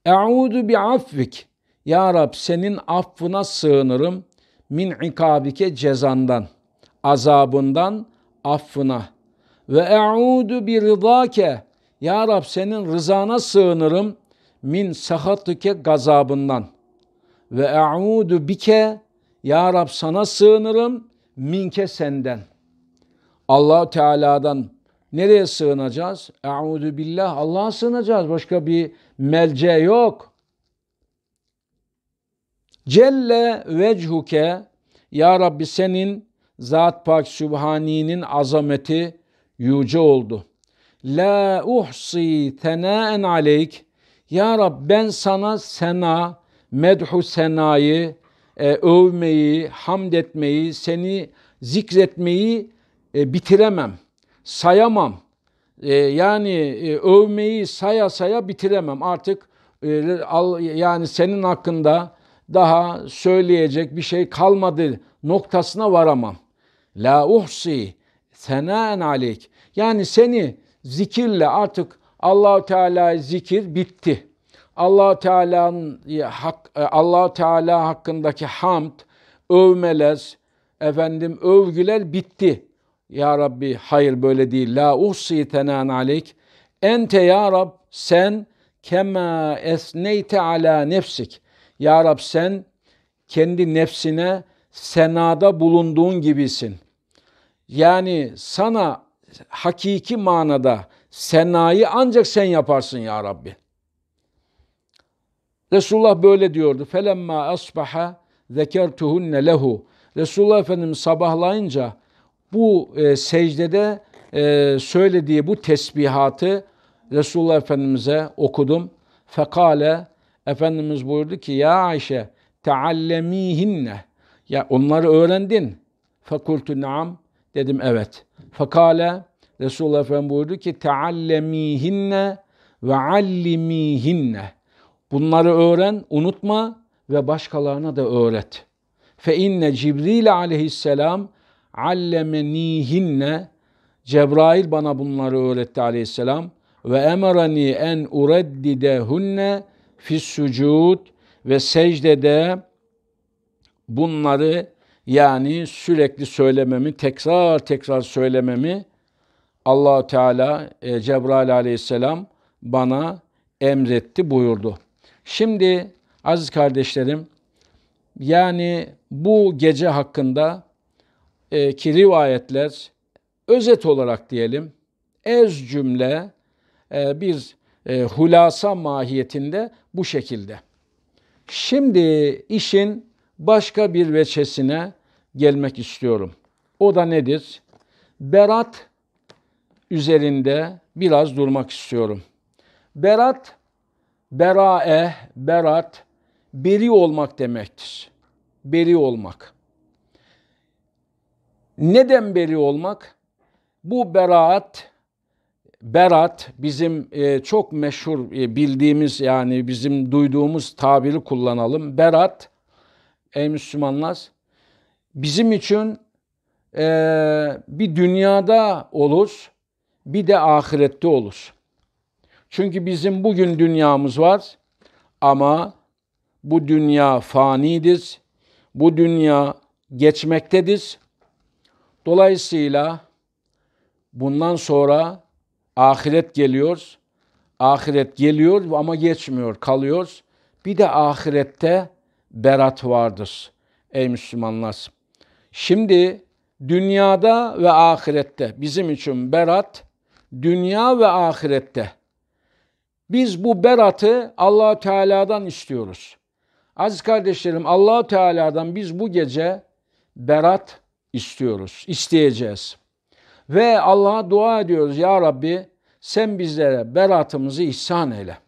Eûzu bi affik. Ya Rab senin affına sığınırım min ikabike cezandan, azabından affına. Ve eûzu bi rızake. Ya Rab senin rızana sığınırım min sahatike gazabından. Ve eûzu bike. Ya Rab sana sığınırım minke senden. Allah Teala'dan Nereye sığınacağız? Euzu billah Allah'a sığınacağız. Başka bir melce yok. Celle vechuke Ya Rabbi senin Zat Pak Sübhani'nin azameti yüce oldu. La uhsi tenaen aleyk Ya Rab ben sana sena, medhu senayı, e, övmeyi, hamd etmeyi, seni zikretmeyi e, bitiremem.'' sayamam. E, yani e, övmeyi saya saya bitiremem. Artık e, al, yani senin hakkında daha söyleyecek bir şey kalmadı noktasına varamam. La uhsi senaen aleyk. Yani seni zikirle artık Allahu Teala zikir bitti. Allah Teala'nın e, hak e, Allah Teala hakkındaki hamd, övmeler, efendim övgüler bitti. Ya Rabbi hayır böyle değil. La uhsi tenan aleyk. Ente ya Rab sen kema esneyte ala nefsik. Ya Rab sen kendi nefsine senada bulunduğun gibisin. Yani sana hakiki manada senayı ancak sen yaparsın ya Rabbi. Resulullah böyle diyordu. Felemma asbaha zekertuhunne lehu. Resulullah Efendimiz sabahlayınca bu e, secdede e, söylediği bu tesbihatı Resulullah Efendimiz'e okudum. Fekale Efendimiz buyurdu ki ya Ayşe teallemihinne ya onları öğrendin. Fekultu naam dedim evet. Fekale Resulullah Efendimiz buyurdu ki teallemihinne ve allimihinne. Bunları öğren, unutma ve başkalarına da öğret. Fe inne Cibril aleyhisselam allemenihinne Cebrail bana bunları öğretti aleyhisselam ve emrani en ureddidehunne fis sucud ve secdede bunları yani sürekli söylememi, tekrar tekrar söylememi allah Teala e, Cebrail aleyhisselam bana emretti buyurdu. Şimdi aziz kardeşlerim yani bu gece hakkında e, ki rivayetler özet olarak diyelim ez cümle e, bir e, hulasa mahiyetinde bu şekilde. Şimdi işin başka bir veçesine gelmek istiyorum. O da nedir? Berat üzerinde biraz durmak istiyorum. Berat, berae, berat, beri olmak demektir. Beri olmak. Neden beri olmak? Bu beraat, berat bizim e, çok meşhur e, bildiğimiz yani bizim duyduğumuz tabiri kullanalım. Berat, ey Müslümanlar, bizim için e, bir dünyada olur, bir de ahirette olur. Çünkü bizim bugün dünyamız var ama bu dünya fanidir. Bu dünya geçmektedir. Dolayısıyla bundan sonra ahiret geliyor. Ahiret geliyor ama geçmiyor, kalıyor. Bir de ahirette berat vardır ey Müslümanlar. Şimdi dünyada ve ahirette bizim için berat dünya ve ahirette. Biz bu beratı Allah Teala'dan istiyoruz. Aziz kardeşlerim Allah Teala'dan biz bu gece berat istiyoruz, isteyeceğiz. Ve Allah'a dua ediyoruz. Ya Rabbi sen bizlere beratımızı ihsan eyle.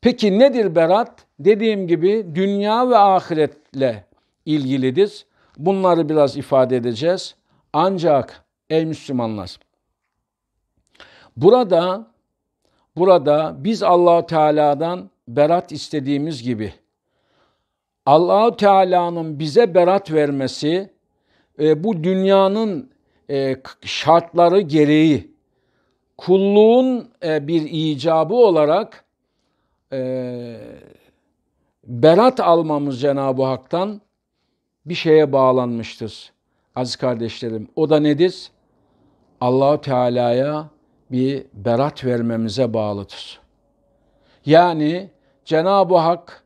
Peki nedir berat? Dediğim gibi dünya ve ahiretle ilgilidir. Bunları biraz ifade edeceğiz. Ancak ey Müslümanlar burada burada biz Allah Teala'dan berat istediğimiz gibi Allah Teala'nın bize berat vermesi e, bu dünyanın e, şartları gereği kulluğun e, bir icabı olarak e, berat almamız Cenab-ı Hak'tan bir şeye bağlanmıştır aziz kardeşlerim. O da nedir? Allahu Teala'ya bir berat vermemize bağlıdır. Yani Cenab-ı Hak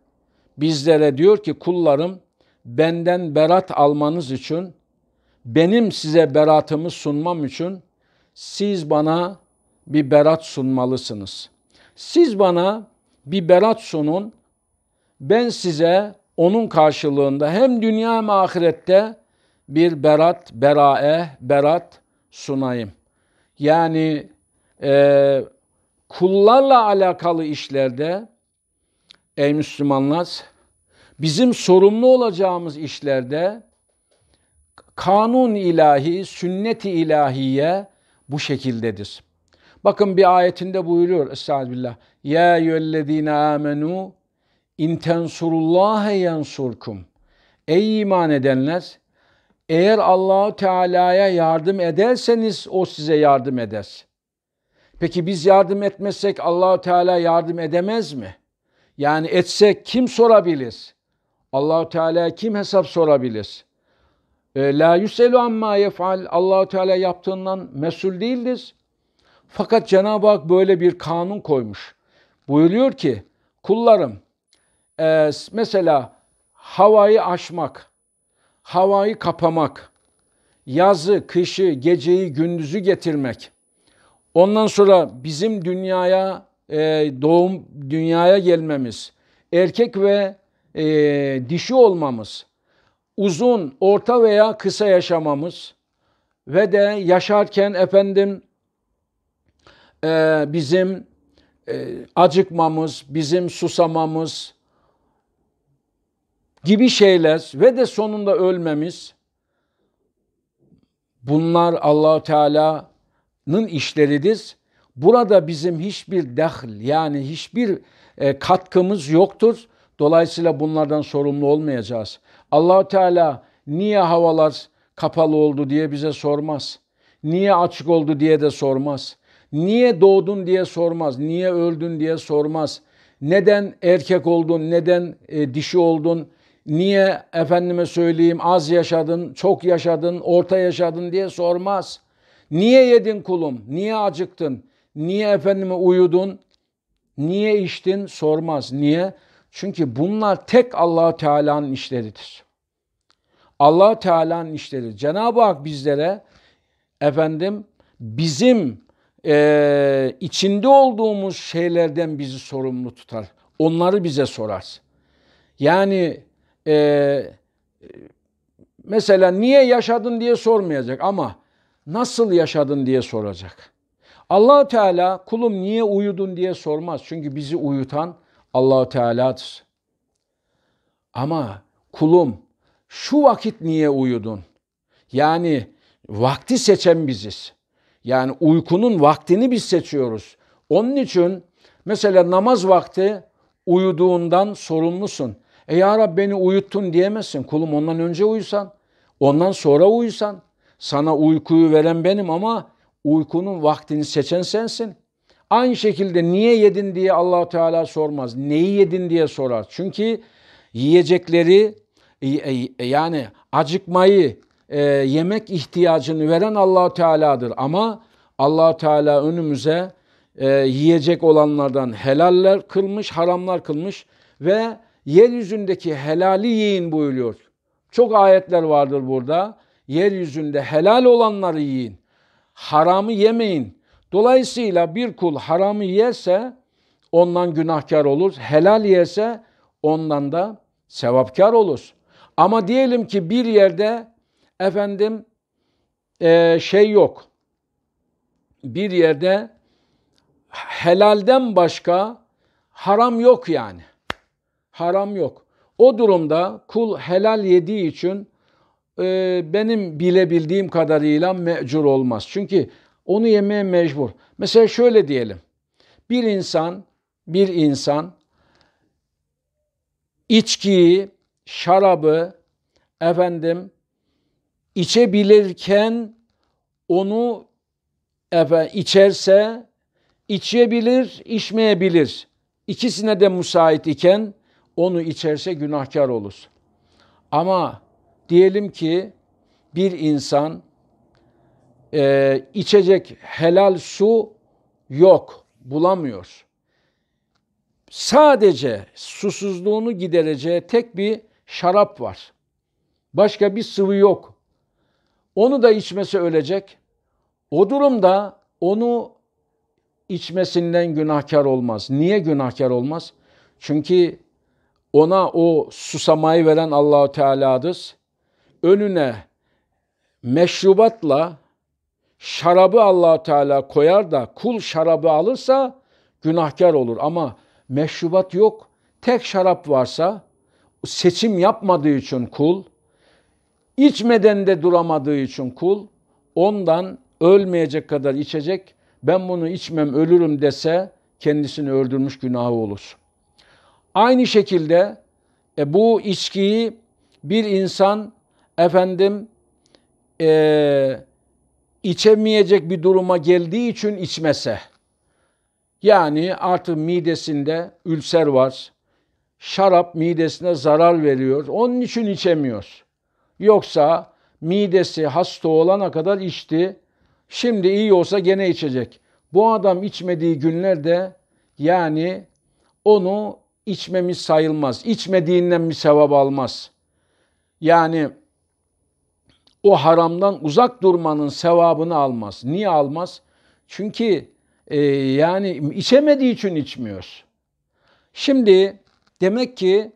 bizlere diyor ki kullarım benden berat almanız için benim size beratımı sunmam için siz bana bir berat sunmalısınız. Siz bana bir berat sunun. Ben size onun karşılığında hem dünya hem ahirette bir berat, berae, berat sunayım. Yani e, kullarla alakalı işlerde ey Müslümanlar bizim sorumlu olacağımız işlerde kanun ilahi, sünnet-i ilahiye bu şekildedir. Bakın bir ayetinde buyuruyor Estağfirullah. Ya eyyühellezine amenu in tensurullaha yansurkum. Ey iman edenler eğer Allahu Teala'ya yardım ederseniz o size yardım eder. Peki biz yardım etmezsek Allahu Teala yardım edemez mi? Yani etsek kim sorabilir? Allahu Teala kim hesap sorabilir? Ee, la yuselu amma yefal. allah Teala yaptığından mesul değildir. Fakat Cenab-ı Hak böyle bir kanun koymuş. Buyuruyor ki kullarım e, mesela havayı aşmak, havayı kapamak, yazı, kışı, geceyi, gündüzü getirmek. Ondan sonra bizim dünyaya e, doğum, dünyaya gelmemiz, erkek ve e, dişi olmamız, uzun, orta veya kısa yaşamamız ve de yaşarken efendim e, bizim e, acıkmamız, bizim susamamız gibi şeyler ve de sonunda ölmemiz bunlar Allahu Teala'nın işleridir. Burada bizim hiçbir dahil yani hiçbir e, katkımız yoktur. Dolayısıyla bunlardan sorumlu olmayacağız. Allahu Teala niye havalar kapalı oldu diye bize sormaz. Niye açık oldu diye de sormaz. Niye doğdun diye sormaz. Niye öldün diye sormaz. Neden erkek oldun, neden e, dişi oldun, niye efendime söyleyeyim az yaşadın, çok yaşadın, orta yaşadın diye sormaz. Niye yedin kulum, niye acıktın, niye efendime uyudun, niye içtin sormaz. Niye? Çünkü bunlar tek allah Teala'nın işleridir. allah Teala'nın işleri. Cenab-ı Hak bizlere efendim bizim e, içinde olduğumuz şeylerden bizi sorumlu tutar. Onları bize sorar. Yani e, mesela niye yaşadın diye sormayacak ama nasıl yaşadın diye soracak. allah Teala kulum niye uyudun diye sormaz. Çünkü bizi uyutan Allahu Teala'dır. Ama kulum şu vakit niye uyudun? Yani vakti seçen biziz. Yani uykunun vaktini biz seçiyoruz. Onun için mesela namaz vakti uyuduğundan sorumlusun. E ya Rab beni uyuttun diyemezsin. Kulum ondan önce uyusan, ondan sonra uyusan. Sana uykuyu veren benim ama uykunun vaktini seçen sensin. Aynı şekilde niye yedin diye allah Teala sormaz. Neyi yedin diye sorar. Çünkü yiyecekleri e, e, e, yani acıkmayı yemek ihtiyacını veren allah Teala'dır. Ama allah Teala önümüze yiyecek olanlardan helaller kılmış, haramlar kılmış ve yeryüzündeki helali yiyin buyuruyor. Çok ayetler vardır burada. Yeryüzünde helal olanları yiyin. Haramı yemeyin. Dolayısıyla bir kul haramı yese ondan günahkar olur, helal yese ondan da sevapkar olur. Ama diyelim ki bir yerde efendim e, şey yok. Bir yerde helalden başka haram yok yani. Haram yok. O durumda kul helal yediği için e, benim bilebildiğim kadarıyla mecur olmaz. Çünkü onu yemeye mecbur. Mesela şöyle diyelim. Bir insan, bir insan içkiyi, şarabı efendim içebilirken onu efendim, içerse içebilir, içmeyebilir. İkisine de müsait iken onu içerse günahkar olur. Ama diyelim ki bir insan e, içecek helal su yok, bulamıyor. Sadece susuzluğunu gidereceği tek bir şarap var. Başka bir sıvı yok. Onu da içmesi ölecek. O durumda onu içmesinden günahkar olmaz. Niye günahkar olmaz? Çünkü ona o susamayı veren Allahu Teala'dır. Önüne meşrubatla şarabı allah Teala koyar da kul şarabı alırsa günahkar olur. Ama meşrubat yok. Tek şarap varsa seçim yapmadığı için kul, içmeden de duramadığı için kul ondan ölmeyecek kadar içecek. Ben bunu içmem ölürüm dese kendisini öldürmüş günahı olur. Aynı şekilde e, bu içkiyi bir insan efendim e, içemeyecek bir duruma geldiği için içmese. Yani artık midesinde ülser var. Şarap midesine zarar veriyor. Onun için içemiyor. Yoksa midesi hasta olana kadar içti. Şimdi iyi olsa gene içecek. Bu adam içmediği günlerde yani onu içmemiz sayılmaz. İçmediğinden bir sevap almaz. Yani o haramdan uzak durmanın sevabını almaz. Niye almaz? Çünkü e, yani içemediği için içmiyor. Şimdi demek ki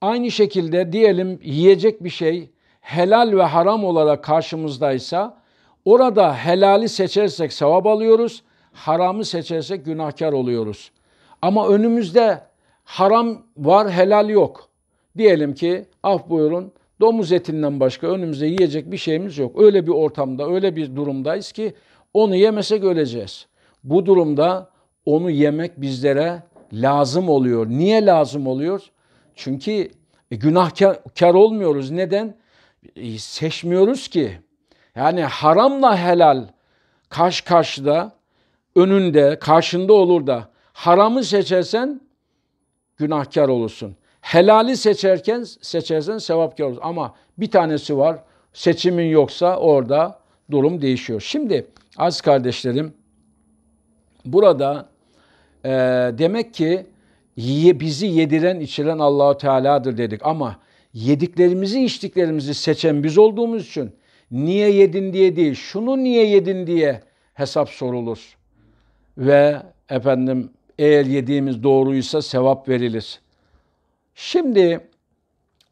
aynı şekilde diyelim yiyecek bir şey helal ve haram olarak karşımızdaysa orada helali seçersek sevap alıyoruz, haramı seçersek günahkar oluyoruz. Ama önümüzde haram var, helal yok. Diyelim ki af buyurun Domuz etinden başka önümüzde yiyecek bir şeyimiz yok. Öyle bir ortamda, öyle bir durumdayız ki onu yemesek öleceğiz. Bu durumda onu yemek bizlere lazım oluyor. Niye lazım oluyor? Çünkü e, günahkar olmuyoruz. Neden? E, seçmiyoruz ki. Yani haramla helal karşı karşıda, önünde, karşında olur da haramı seçersen günahkar olursun. Helali seçerken seçersen sevapkar olursun. Ama bir tanesi var. Seçimin yoksa orada durum değişiyor. Şimdi az kardeşlerim burada e, demek ki bizi yediren içiren Allahu Teala'dır dedik ama yediklerimizi içtiklerimizi seçen biz olduğumuz için niye yedin diye değil şunu niye yedin diye hesap sorulur. Ve efendim eğer yediğimiz doğruysa sevap verilir. Şimdi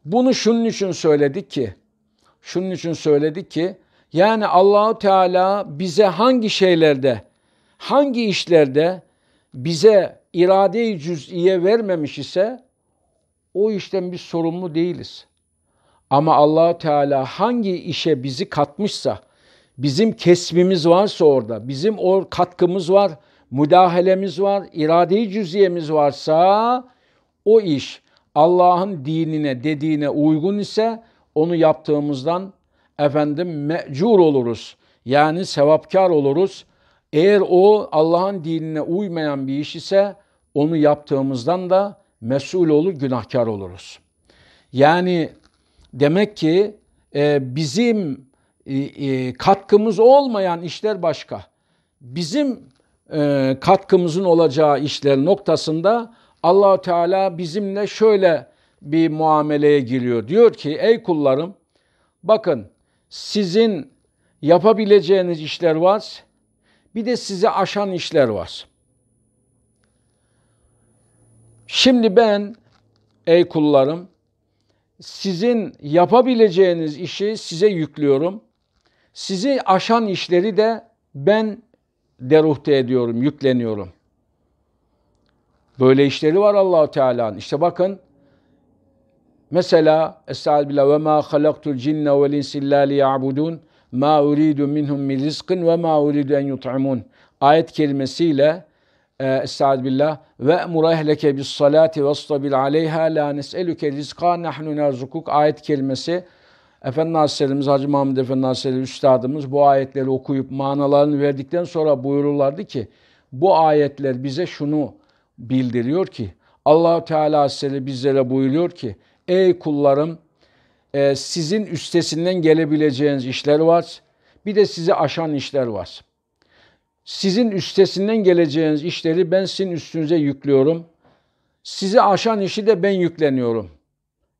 bunu şunun için söyledi ki, şunun için söyledi ki, yani Allahu Teala bize hangi şeylerde, hangi işlerde bize irade-i cüz'iye vermemiş ise o işten biz sorumlu değiliz. Ama Allahu Teala hangi işe bizi katmışsa, bizim kesbimiz varsa orada, bizim o katkımız var, müdahalemiz var, irade-i cüz'iyemiz varsa o iş Allah'ın dinine dediğine uygun ise onu yaptığımızdan efendim mecur oluruz. Yani sevapkar oluruz. Eğer o Allah'ın dinine uymayan bir iş ise onu yaptığımızdan da mesul olur, günahkar oluruz. Yani demek ki e, bizim e, e, katkımız olmayan işler başka. Bizim e, katkımızın olacağı işler noktasında allah Teala bizimle şöyle bir muameleye giriyor. Diyor ki ey kullarım bakın sizin yapabileceğiniz işler var bir de sizi aşan işler var. Şimdi ben ey kullarım sizin yapabileceğiniz işi size yüklüyorum. Sizi aşan işleri de ben deruhte ediyorum, yükleniyorum.'' Böyle işleri var Allahu Teala'nın. İşte bakın mesela Estağfirullah ve ma halaktul cinne vel insa illa liya'budun ma uridu minhum min rizqin ve ma uridu en yut'imun. Ayet kelimesiyle e, Estağfirullah ve murahleke bis salati vastabil aleyha la nes'eluke rizqa nahnu nerzukuk ayet kelimesi Efendimiz Hazretlerimiz Hacı Mahmud Efendi Hazretleri Üstadımız bu ayetleri okuyup manalarını verdikten sonra buyururlardı ki bu ayetler bize şunu bildiriyor ki allah Teala Hazretleri bizlere buyuruyor ki ey kullarım e, sizin üstesinden gelebileceğiniz işler var bir de sizi aşan işler var. Sizin üstesinden geleceğiniz işleri ben sizin üstünüze yüklüyorum. Sizi aşan işi de ben yükleniyorum.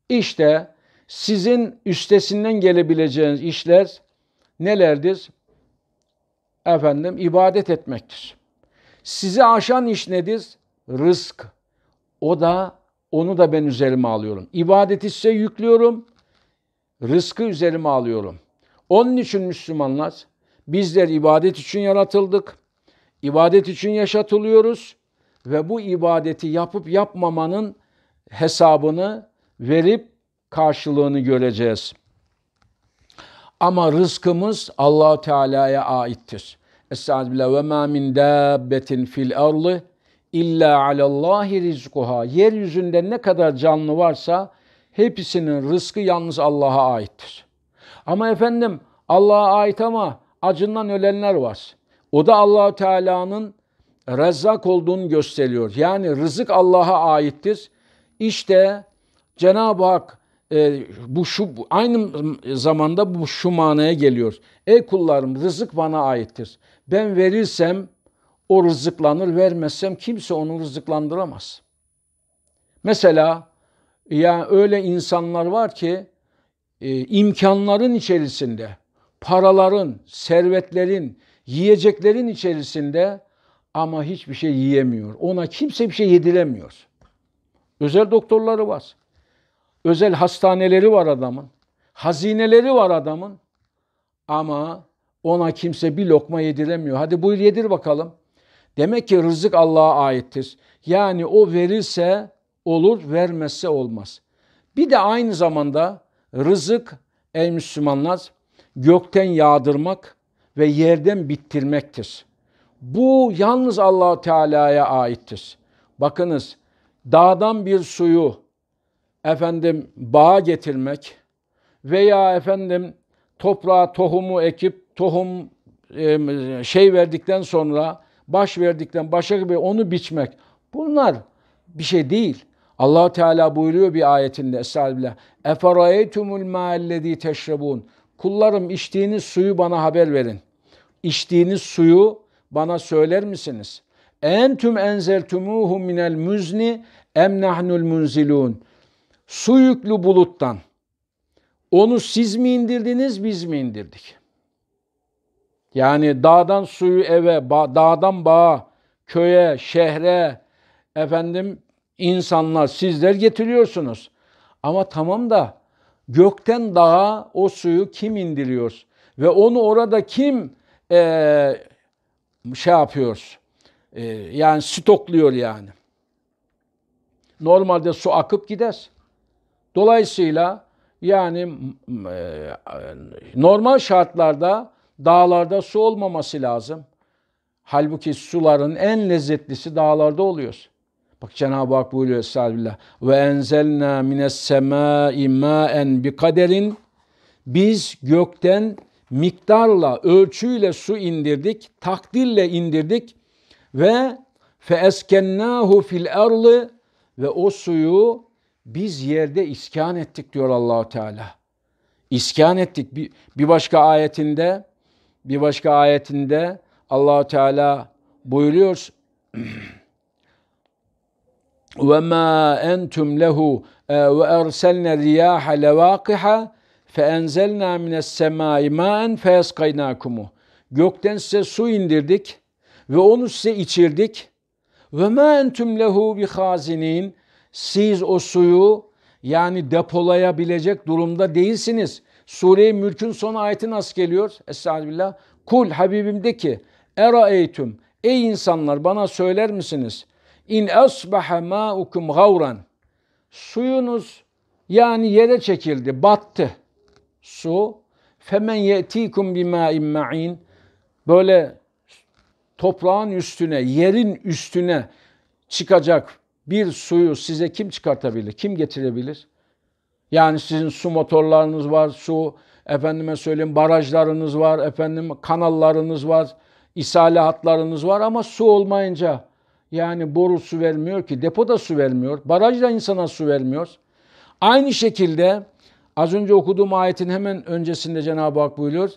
İşte sizin üstesinden gelebileceğiniz işler nelerdir? Efendim ibadet etmektir. Sizi aşan iş nedir? rızk. O da onu da ben üzerime alıyorum. İbadet ise yüklüyorum. Rızkı üzerime alıyorum. Onun için Müslümanlar bizler ibadet için yaratıldık. İbadet için yaşatılıyoruz ve bu ibadeti yapıp yapmamanın hesabını verip karşılığını göreceğiz. Ama rızkımız Allahu Teala'ya aittir. Estağfirullah ve ma min dabbetin fil ardı İlla alallahi rizkuha. Yeryüzünde ne kadar canlı varsa hepsinin rızkı yalnız Allah'a aittir. Ama efendim Allah'a ait ama acından ölenler var. O da Allahu Teala'nın rezzak olduğunu gösteriyor. Yani rızık Allah'a aittir. İşte Cenab-ı Hak e, bu şu aynı zamanda bu şu manaya geliyor. Ey kullarım rızık bana aittir. Ben verirsem o rızıklanır vermezsem kimse onu rızıklandıramaz. Mesela yani öyle insanlar var ki e, imkanların içerisinde, paraların, servetlerin, yiyeceklerin içerisinde ama hiçbir şey yiyemiyor. Ona kimse bir şey yedilemiyor. Özel doktorları var. Özel hastaneleri var adamın. Hazineleri var adamın. Ama ona kimse bir lokma yediremiyor. Hadi buyur yedir bakalım. Demek ki rızık Allah'a aittir. Yani o verirse olur, vermezse olmaz. Bir de aynı zamanda rızık ey Müslümanlar gökten yağdırmak ve yerden bittirmektir. Bu yalnız Allah Teala'ya aittir. Bakınız dağdan bir suyu efendim bağa getirmek veya efendim toprağa tohumu ekip tohum şey verdikten sonra baş verdikten başa ve onu biçmek. Bunlar bir şey değil. Allah Teala buyuruyor bir ayetinde Estağfirullah. Eferaytumul ma'ellezî teşrebun. Kullarım içtiğiniz suyu bana haber verin. İçtiğiniz suyu bana söyler misiniz? En tüm enzel enzeltumuhu minel müzni em nahnul munzilun. Su yüklü buluttan. Onu siz mi indirdiniz biz mi indirdik? Yani dağdan suyu eve, dağdan bağa, köye, şehre, efendim insanlar sizler getiriyorsunuz. Ama tamam da gökten dağa o suyu kim indiriyor? Ve onu orada kim e, şey yapıyor? E, yani stokluyor yani. Normalde su akıp gider. Dolayısıyla yani e, normal şartlarda Dağlarda su olmaması lazım. Halbuki suların en lezzetlisi dağlarda oluyor. Bak Cenab-ı Hak buyuruyor Estağfirullah. Ve enzelna mines semâi mâen bi kaderin. Biz gökten miktarla, ölçüyle su indirdik, takdirle indirdik ve fe eskennahu fil erli ve o suyu biz yerde iskan ettik diyor Allahu Teala. İskan ettik. Bir başka ayetinde bir başka ayetinde Allah Teala buyuruyor. Ve ma entum lehu e, ve erselne riyaha levaqiha feenzelna mines semai maen feyeskaynakumu. Gökten size su indirdik ve onu size içirdik. Ve ma entum lehu hazinin, Siz o suyu yani depolayabilecek durumda değilsiniz. Sure-i Mülk'ün son ayeti nasıl geliyor? Estağfirullah. Kul Habibim de ki Era eytüm. Ey insanlar bana söyler misiniz? İn asbaha ma'ukum gavran. Suyunuz yani yere çekildi, battı. Su. Femen yetikum bima'in ma'in. Böyle toprağın üstüne, yerin üstüne çıkacak bir suyu size kim çıkartabilir? Kim getirebilir? Yani sizin su motorlarınız var, su efendime söyleyeyim barajlarınız var, efendim kanallarınız var, isale hatlarınız var ama su olmayınca yani boru su vermiyor ki, depoda su vermiyor, baraj da insana su vermiyor. Aynı şekilde az önce okuduğum ayetin hemen öncesinde Cenab-ı Hak buyuruyor.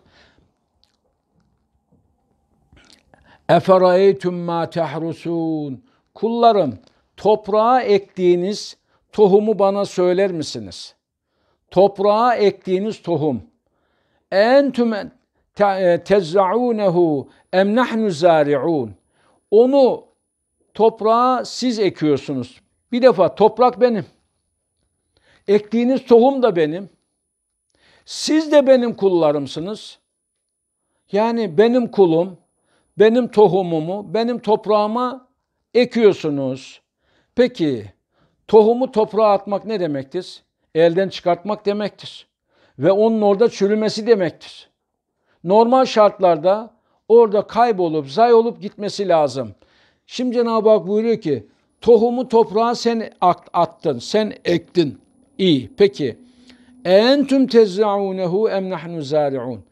Eferaytum ma tahrusun. Kullarım toprağa ektiğiniz tohumu bana söyler misiniz? toprağa ektiğiniz tohum entüm e, tezzaunehu em nahnu zari'un onu toprağa siz ekiyorsunuz. Bir defa toprak benim. Ektiğiniz tohum da benim. Siz de benim kullarımsınız. Yani benim kulum, benim tohumumu, benim toprağıma ekiyorsunuz. Peki tohumu toprağa atmak ne demektir? elden çıkartmak demektir. Ve onun orada çürümesi demektir. Normal şartlarda orada kaybolup, zay olup gitmesi lazım. Şimdi Cenab-ı Hak buyuruyor ki, tohumu toprağa sen attın, sen ektin. İyi, peki. Entüm tezzaunehu em nahnu zari'un.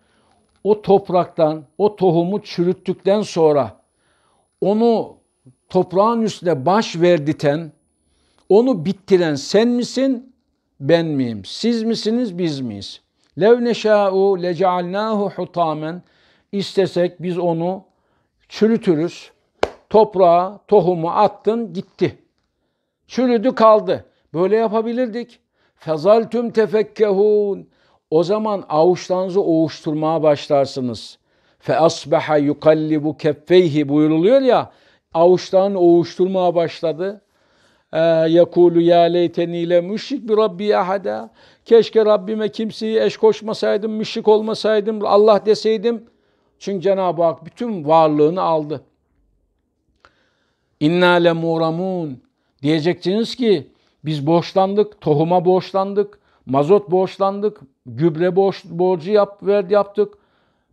O topraktan, o tohumu çürüttükten sonra onu toprağın üstüne baş verditen, onu bittiren sen misin ben miyim? Siz misiniz, biz miyiz? Lev neşâ'u lecealnâhu hutâmen. İstesek biz onu çürütürüz. Toprağa tohumu attın gitti. Çürüdü kaldı. Böyle yapabilirdik. Fezaltüm tefekkehûn. O zaman avuçlarınızı oğuşturmaya başlarsınız. Fe asbaha yukallibu keffeyhi buyuruluyor ya avuçlarını oğuşturmaya başladı. Ee, yekulu ya leyteni le müşrik bi rabbi ahada. Keşke Rabbime kimseyi eş koşmasaydım, müşrik olmasaydım, Allah deseydim. Çünkü Cenab-ı Hak bütün varlığını aldı. İnna le muramun. Diyeceksiniz ki biz borçlandık, tohuma borçlandık, mazot borçlandık, gübre borç, borcu yap, ver, yaptık.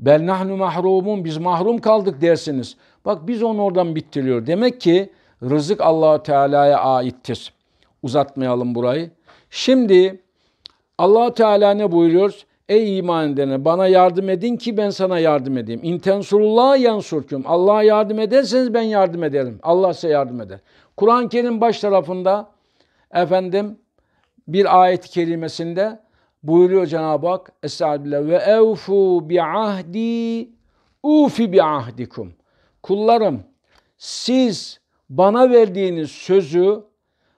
Bel nahnu mahrumun biz mahrum kaldık dersiniz. Bak biz onu oradan bitiriyor. Demek ki Rızık Allahu Teala'ya aittir. Uzatmayalım burayı. Şimdi allah Teala ne buyuruyor? Ey iman edene bana yardım edin ki ben sana yardım edeyim. İntensurullah yansurkum. Allah'a yardım ederseniz ben yardım ederim. Allah size yardım eder. Kur'an-ı Kerim baş tarafında efendim bir ayet-i kerimesinde buyuruyor Cenab-ı Hak Estağfirullah ve evfu bi ahdi ufi bi ahdikum. Kullarım siz bana verdiğiniz sözü,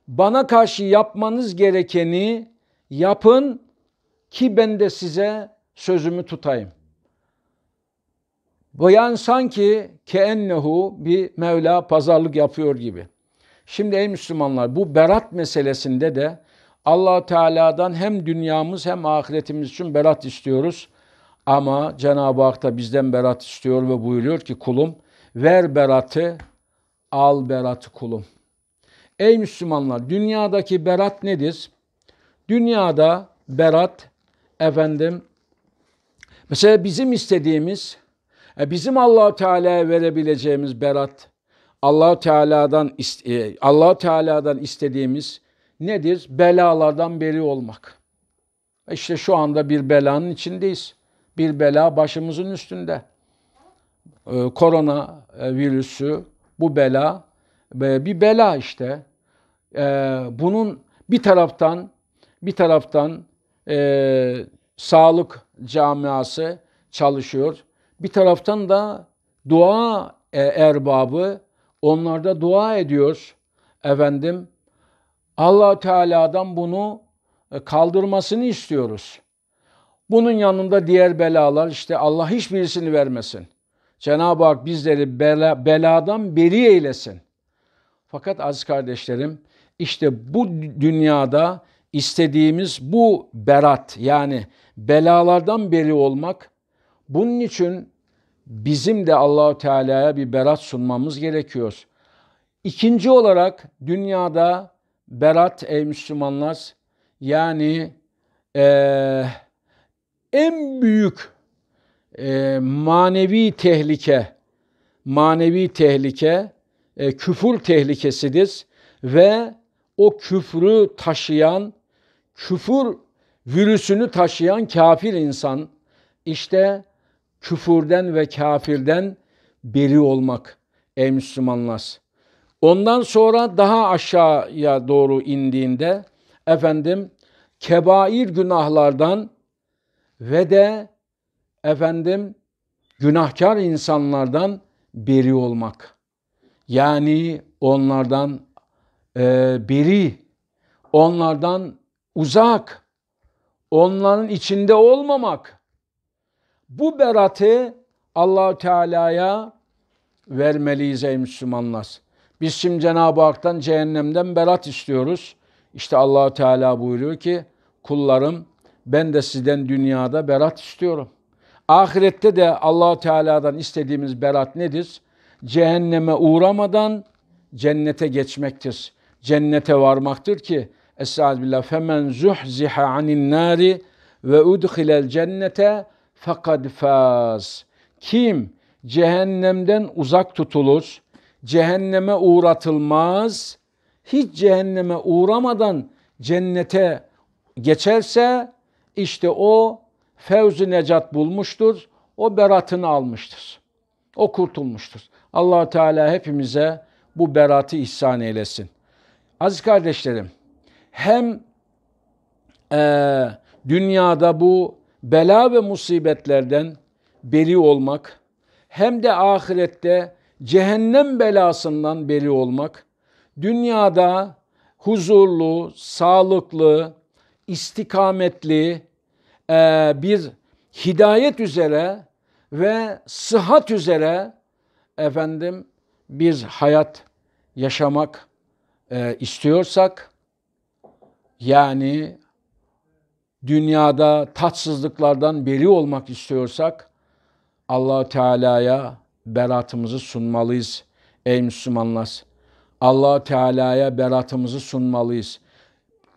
bana karşı yapmanız gerekeni yapın ki ben de size sözümü tutayım. Bayan sanki keennehu bir Mevla pazarlık yapıyor gibi. Şimdi ey Müslümanlar bu berat meselesinde de allah Teala'dan hem dünyamız hem ahiretimiz için berat istiyoruz. Ama Cenab-ı Hak da bizden berat istiyor ve buyuruyor ki kulum ver beratı Al beratı kulum. Ey Müslümanlar dünyadaki berat nedir? Dünyada berat efendim mesela bizim istediğimiz e, bizim Allahu Teala'ya verebileceğimiz berat Allahu Teala'dan e, Allahu Teala'dan istediğimiz nedir? Belalardan beri olmak. E işte şu anda bir belanın içindeyiz. Bir bela başımızın üstünde. korona virüsü bu bela. Bir bela işte. Ee, bunun bir taraftan bir taraftan e, sağlık camiası çalışıyor. Bir taraftan da dua e, erbabı onlarda dua ediyor efendim. Allah Teala'dan bunu e, kaldırmasını istiyoruz. Bunun yanında diğer belalar işte Allah hiçbirisini vermesin. Cenab-ı Hak bizleri bela, beladan beri eylesin. Fakat aziz kardeşlerim işte bu dünyada istediğimiz bu berat yani belalardan beri olmak bunun için bizim de Allahu Teala'ya bir berat sunmamız gerekiyor. İkinci olarak dünyada berat ey Müslümanlar yani e, en büyük e, manevi tehlike, manevi tehlike, e, küfür tehlikesidir ve o küfrü taşıyan, küfür virüsünü taşıyan kafir insan işte küfürden ve kafirden beri olmak ey Müslümanlar. Ondan sonra daha aşağıya doğru indiğinde efendim kebair günahlardan ve de efendim günahkar insanlardan beri olmak. Yani onlardan e, beri, onlardan uzak, onların içinde olmamak. Bu beratı allah Teala'ya vermeliyiz ey Müslümanlar. Biz şimdi Cenab-ı Hak'tan cehennemden berat istiyoruz. İşte allah Teala buyuruyor ki kullarım ben de sizden dünyada berat istiyorum. Ahirette de allah Teala'dan istediğimiz berat nedir? Cehenneme uğramadan cennete geçmektir. Cennete varmaktır ki Estağfirullah femen zuhziha anin nari ve udkhilel cennete fekad faz. Kim cehennemden uzak tutulur, cehenneme uğratılmaz, hiç cehenneme uğramadan cennete geçerse işte o fevzi necat bulmuştur. O beratını almıştır. O kurtulmuştur. allah Teala hepimize bu beratı ihsan eylesin. Aziz kardeşlerim, hem e, dünyada bu bela ve musibetlerden beri olmak, hem de ahirette cehennem belasından beri olmak, dünyada huzurlu, sağlıklı, istikametli, e, bir hidayet üzere ve sıhhat üzere efendim bir hayat yaşamak e, istiyorsak yani dünyada tatsızlıklardan beri olmak istiyorsak allah Teala'ya beratımızı sunmalıyız ey Müslümanlar. allah Teala'ya beratımızı sunmalıyız.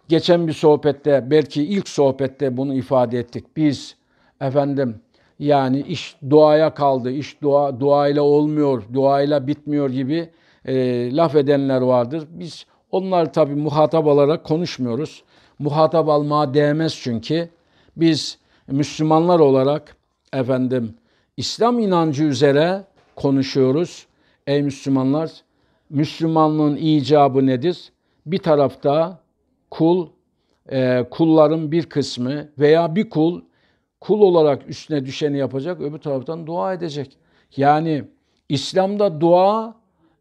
Geçen bir sohbette, belki ilk sohbette bunu ifade ettik. Biz efendim yani iş duaya kaldı, iş dua, duayla olmuyor, duayla bitmiyor gibi e, laf edenler vardır. Biz onlar tabi muhatap olarak konuşmuyoruz. Muhatap almaya değmez çünkü. Biz Müslümanlar olarak efendim İslam inancı üzere konuşuyoruz. Ey Müslümanlar, Müslümanlığın icabı nedir? Bir tarafta kul, e, kulların bir kısmı veya bir kul kul olarak üstüne düşeni yapacak, öbür taraftan dua edecek. Yani İslam'da dua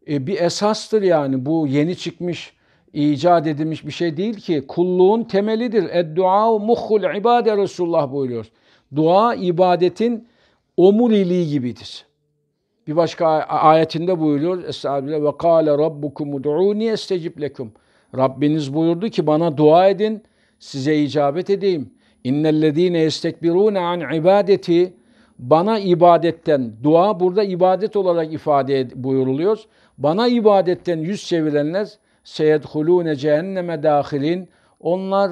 e, bir esastır yani bu yeni çıkmış, icat edilmiş bir şey değil ki. Kulluğun temelidir. Eddua muhul ibade Resulullah buyuruyor. Dua ibadetin omuriliği gibidir. Bir başka ayetinde buyuruyor. Estağfirullah ve kâle rabbukum ud'ûni estecib lekum.'' Rabbiniz buyurdu ki bana dua edin size icabet edeyim. İnnellezîne yestekbirûne an ibadeti bana ibadetten dua burada ibadet olarak ifade buyuruluyor. Bana ibadetten yüz çevirenler seyedhulûne cehenneme dâhilin onlar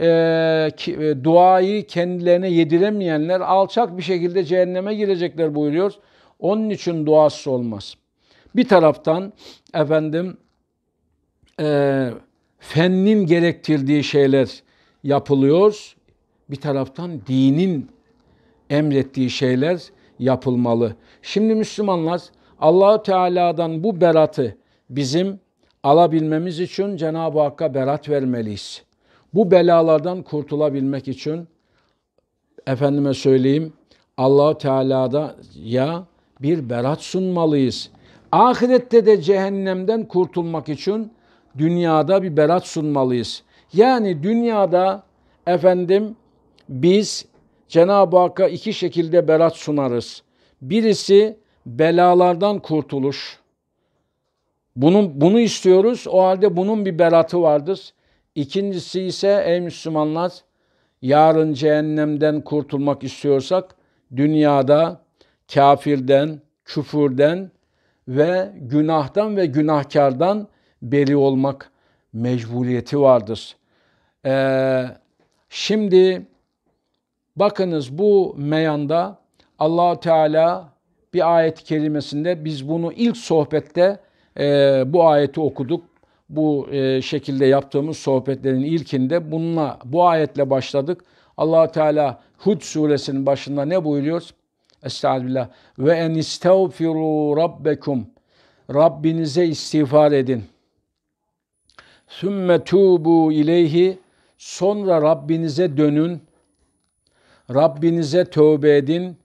e, ki, e, duayı kendilerine yediremeyenler alçak bir şekilde cehenneme girecekler buyuruyor. Onun için duası olmaz. Bir taraftan efendim e, fennin gerektirdiği şeyler yapılıyor. Bir taraftan dinin emrettiği şeyler yapılmalı. Şimdi Müslümanlar Allahu Teala'dan bu beratı bizim alabilmemiz için Cenab-ı Hakk'a berat vermeliyiz. Bu belalardan kurtulabilmek için efendime söyleyeyim Allahu Teala'da ya bir berat sunmalıyız. Ahirette de cehennemden kurtulmak için dünyada bir berat sunmalıyız. Yani dünyada efendim biz Cenab-ı Hakk'a iki şekilde berat sunarız. Birisi belalardan kurtuluş. Bunun, bunu istiyoruz. O halde bunun bir beratı vardır. İkincisi ise ey Müslümanlar yarın cehennemden kurtulmak istiyorsak dünyada kafirden, küfürden ve günahtan ve günahkardan beri olmak mecburiyeti vardır. Ee, şimdi bakınız bu meyanda allah Teala bir ayet kelimesinde biz bunu ilk sohbette e, bu ayeti okuduk. Bu e, şekilde yaptığımız sohbetlerin ilkinde bununla bu ayetle başladık. allah Teala Hud suresinin başında ne buyuruyor? Estağfirullah. Ve en istağfiru rabbekum. Rabbinize istiğfar edin. Sümme tubu ileyhi sonra Rabbinize dönün. Rabbinize tövbe edin.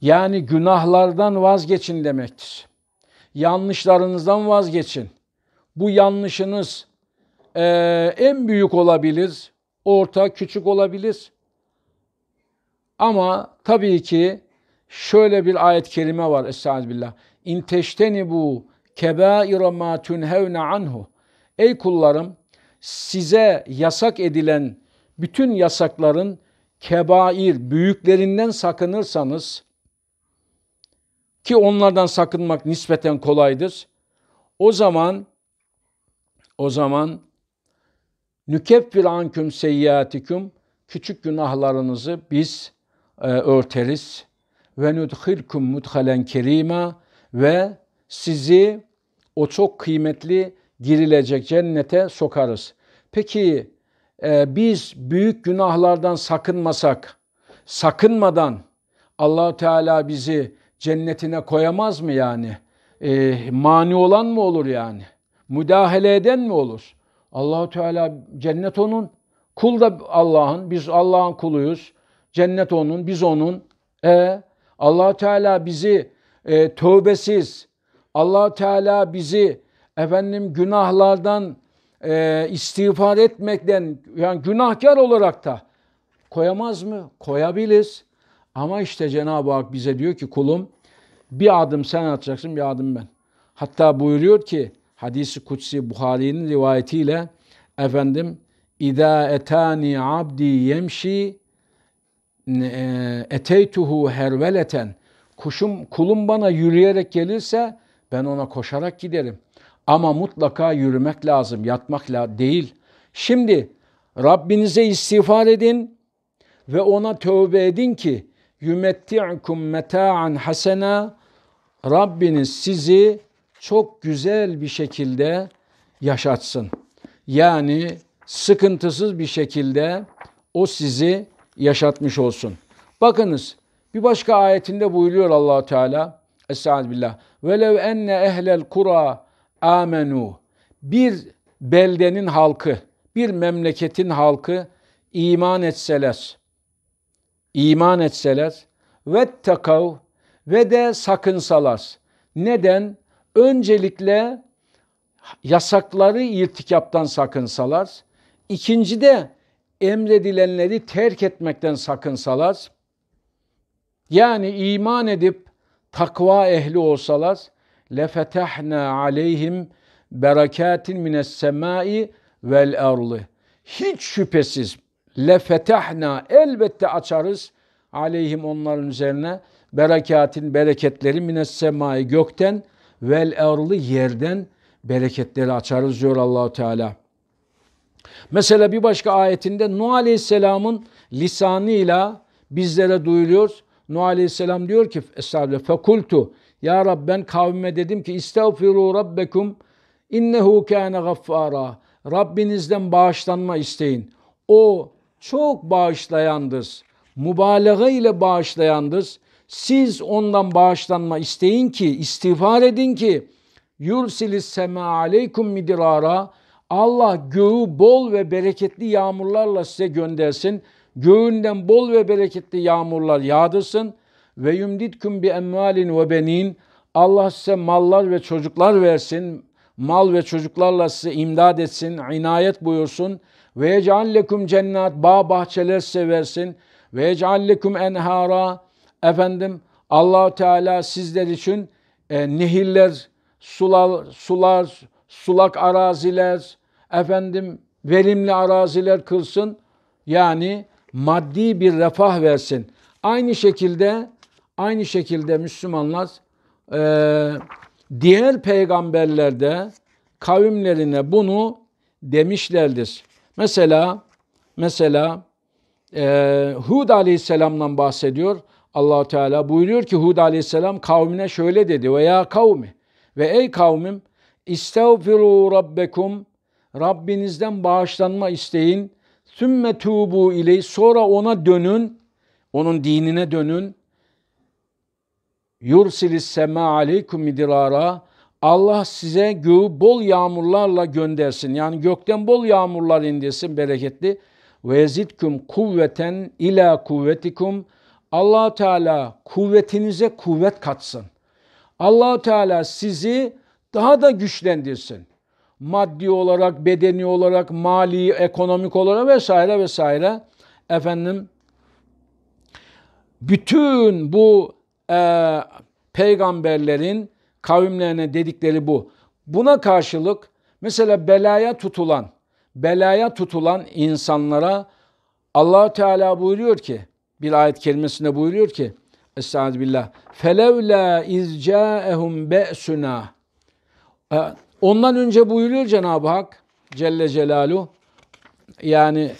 Yani günahlardan vazgeçin demektir. Yanlışlarınızdan vazgeçin. Bu yanlışınız e, en büyük olabilir, orta, küçük olabilir. Ama tabii ki şöyle bir ayet-i kerime var Estağfirullah. İnteşteni bu kebâira mâ tünhevne anhu. Ey kullarım size yasak edilen bütün yasakların kebair, büyüklerinden sakınırsanız ki onlardan sakınmak nispeten kolaydır. O zaman o zaman bir anküm seyyiatikum küçük günahlarınızı biz e, örteriz ve nudhilkum muthalen kerima ve sizi o çok kıymetli girilecek cennete sokarız. Peki e, biz büyük günahlardan sakınmasak, sakınmadan allah Teala bizi cennetine koyamaz mı yani? E, mani olan mı olur yani? Müdahale eden mi olur? Allahu Teala cennet onun. Kul da Allah'ın. Biz Allah'ın kuluyuz. Cennet onun, biz onun. E Allah Teala bizi e, tövbesiz, allah Teala bizi efendim günahlardan e, istiğfar etmekten yani günahkar olarak da koyamaz mı? Koyabiliriz. Ama işte Cenab-ı Hak bize diyor ki kulum bir adım sen atacaksın bir adım ben. Hatta buyuruyor ki hadisi kutsi Buhari'nin rivayetiyle efendim İda etani abdi yemşi e, eteytuhu herveleten kuşum kulum bana yürüyerek gelirse ben ona koşarak giderim. Ama mutlaka yürümek lazım, yatmakla değil. Şimdi Rabbinize istiğfar edin ve ona tövbe edin ki yumetti'kum meta'an hasena Rabbiniz sizi çok güzel bir şekilde yaşatsın. Yani sıkıntısız bir şekilde o sizi yaşatmış olsun. Bakınız bir başka ayetinde buyuruyor Allahu Teala Estaiz billah. Velev enne ehlel kura amenu. Bir beldenin halkı, bir memleketin halkı iman etseler, iman etseler ve takav ve de sakınsalar. Neden? Öncelikle yasakları irtikaptan sakınsalar. İkinci de emredilenleri terk etmekten sakınsalar. Yani iman edip takva ehli olsalar lefetehna aleyhim berekatin mines semai vel arlı. Hiç şüphesiz lefetehna elbette açarız aleyhim onların üzerine berekatin bereketleri mines semai gökten vel arlı yerden bereketleri açarız diyor Allahu Teala. Mesela bir başka ayetinde Nuh Aleyhisselam'ın lisanıyla bizlere duyuluyor. Nuh Aleyhisselam diyor ki estağfirullah fekultu ya Rab ben kavmime dedim ki istağfiru rabbekum innehu kana gaffara Rabbinizden bağışlanma isteyin. O çok bağışlayandır. Mübalağa ile bağışlayandır. Siz ondan bağışlanma isteyin ki, istiğfar edin ki yursilis sema aleykum midirara Allah göğü bol ve bereketli yağmurlarla size göndersin.'' Göğünden bol ve bereketli yağmurlar yağdırsın. Ve yumditküm bi emvalin ve benin. Allah size mallar ve çocuklar versin. Mal ve çocuklarla size imdad etsin, inayet buyursun. Ve yecallekum cennet, bağ bahçeler size versin. Ve yecallekum enhara. Efendim allah Teala sizler için e, nehirler, sular, sular, sulak araziler, efendim verimli araziler kılsın. Yani maddi bir refah versin. Aynı şekilde aynı şekilde Müslümanlar e, diğer peygamberlerde kavimlerine bunu demişlerdir. Mesela mesela e, Hud aleyhisselamdan bahsediyor. Allahu Teala buyuruyor ki Hud aleyhisselam kavmine şöyle dedi ve ya kavmi ve ey kavmim istağfiru rabbekum Rabbinizden bağışlanma isteyin Sümme tubu ile, sonra ona dönün. Onun dinine dönün. Yursilis sema aleykum midirara. Allah size göğü bol yağmurlarla göndersin. Yani gökten bol yağmurlar indirsin bereketli. Ve yezidkum kuvveten ila kuvvetikum. allah Teala kuvvetinize kuvvet katsın. allah Teala sizi daha da güçlendirsin maddi olarak, bedeni olarak, mali, ekonomik olarak vesaire vesaire efendim bütün bu e, peygamberlerin kavimlerine dedikleri bu. Buna karşılık mesela belaya tutulan, belaya tutulan insanlara allah Teala buyuruyor ki, bir ayet kelimesinde buyuruyor ki, Estağfirullah. Felevla izca'ehum be'suna. E, Ondan önce buyuruyor Cenab-ı Hak Celle Celalu yani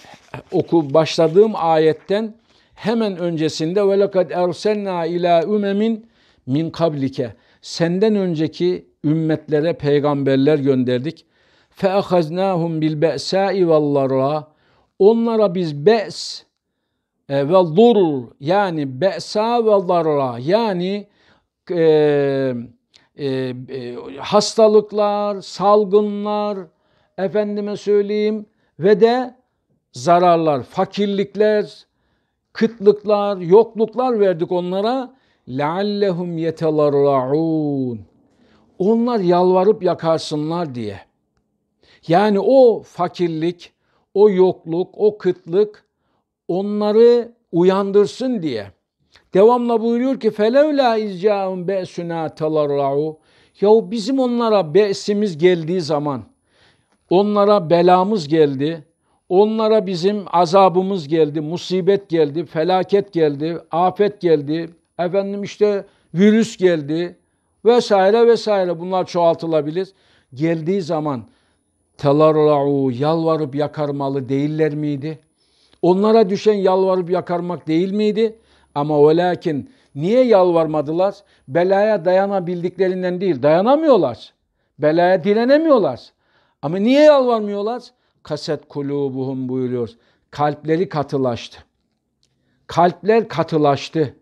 oku başladığım ayetten hemen öncesinde ve lekad ersenna ila ümemin min kablike senden önceki ümmetlere peygamberler gönderdik. Fe ahaznahum bil be'sa'i vel Onlara biz be's e, ve dur yani be'sa ve darra yani e, e, e, hastalıklar, salgınlar, efendime söyleyeyim ve de zararlar, fakirlikler, kıtlıklar, yokluklar verdik onlara. لَعَلَّهُمْ يَتَلَرَّعُونَ Onlar yalvarıp yakarsınlar diye. Yani o fakirlik, o yokluk, o kıtlık onları uyandırsın diye. Devamla buyuruyor ki felevla izcaun be'suna talarra'u. ya bizim onlara be'simiz geldiği zaman, onlara belamız geldi, onlara bizim azabımız geldi, musibet geldi, felaket geldi, afet geldi, efendim işte virüs geldi vesaire vesaire bunlar çoğaltılabilir. Geldiği zaman telarra'u yalvarıp yakarmalı değiller miydi? Onlara düşen yalvarıp yakarmak değil miydi? Ama ve niye yalvarmadılar? Belaya dayanabildiklerinden değil. Dayanamıyorlar. Belaya direnemiyorlar. Ama niye yalvarmıyorlar? Kaset kulubuhum buyuruyor. Kalpleri katılaştı. Kalpler katılaştı.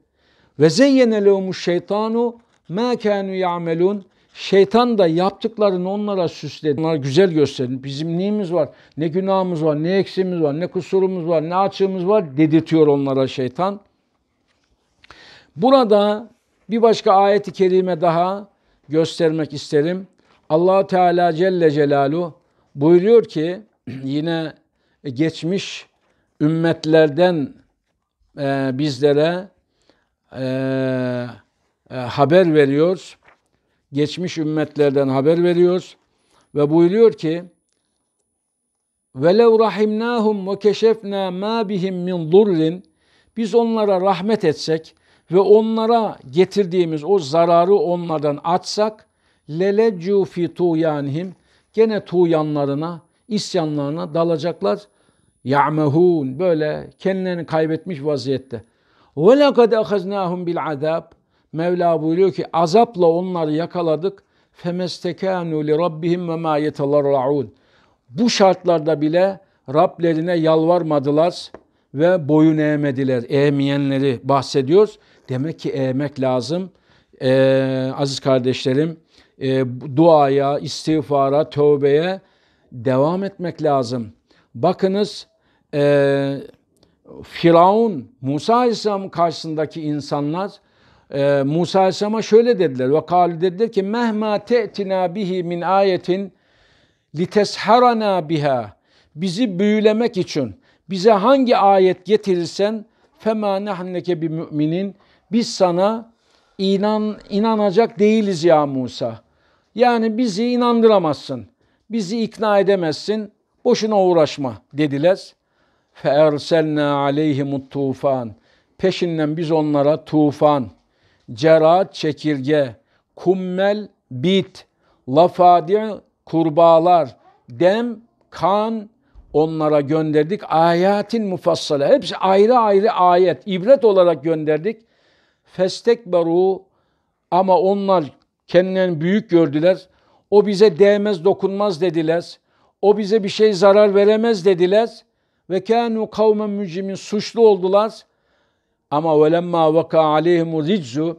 Ve zeyyene lehumuş şeytanu ma kanu ya'melun. Şeytan da yaptıklarını onlara süsledi. onlara güzel gösterdi. Bizim neyimiz var? Ne günahımız var? Ne eksiğimiz var? Ne kusurumuz var? Ne açığımız var? Dedirtiyor onlara şeytan. Burada bir başka ayeti kerime daha göstermek isterim. Allah Teala Celle Celalu buyuruyor ki yine geçmiş ümmetlerden e, bizlere e, e, haber veriyor. Geçmiş ümmetlerden haber veriyor ve buyuruyor ki velev rahimnahum ve keşefna ma bihim min durrin biz onlara rahmet etsek ve onlara getirdiğimiz o zararı onlardan atsak lelecu fi tuyanihim gene tuyanlarına isyanlarına dalacaklar ya'mehun böyle kendilerini kaybetmiş vaziyette ve lekad ahaznahum bil azab Mevla buyuruyor ki azapla onları yakaladık femestekanu li rabbihim ve ma yetelarraun bu şartlarda bile Rablerine yalvarmadılar ve boyun eğmediler. Eğmeyenleri bahsediyoruz. Demek ki eğmek lazım. Ee, aziz kardeşlerim, e, duaya, istiğfara, tövbeye devam etmek lazım. Bakınız e, Firavun, Musa Aleyhisselam karşısındaki insanlar e, Musa Aleyhisselam'a şöyle dediler. Ve kal dediler ki mehma te'tina bihi min ayetin litesharana biha. Bizi büyülemek için bize hangi ayet getirirsen fema nahneke bi müminin biz sana inan inanacak değiliz ya Musa. Yani bizi inandıramazsın. Bizi ikna edemezsin. Boşuna uğraşma dediler. Feerselna aleyhimut tufan. Peşinden biz onlara tufan, cera çekirge, kummel bit, lafadi kurbağalar, dem kan onlara gönderdik. Ayatin mufassale. Hepsi ayrı ayrı ayet. ibret olarak gönderdik. Festekberu ama onlar kendilerini büyük gördüler. O bize değmez dokunmaz dediler. O bize bir şey zarar veremez dediler. Ve kânu kavmen mücrimin suçlu oldular. Ama velemma vaka aleyhimu riczu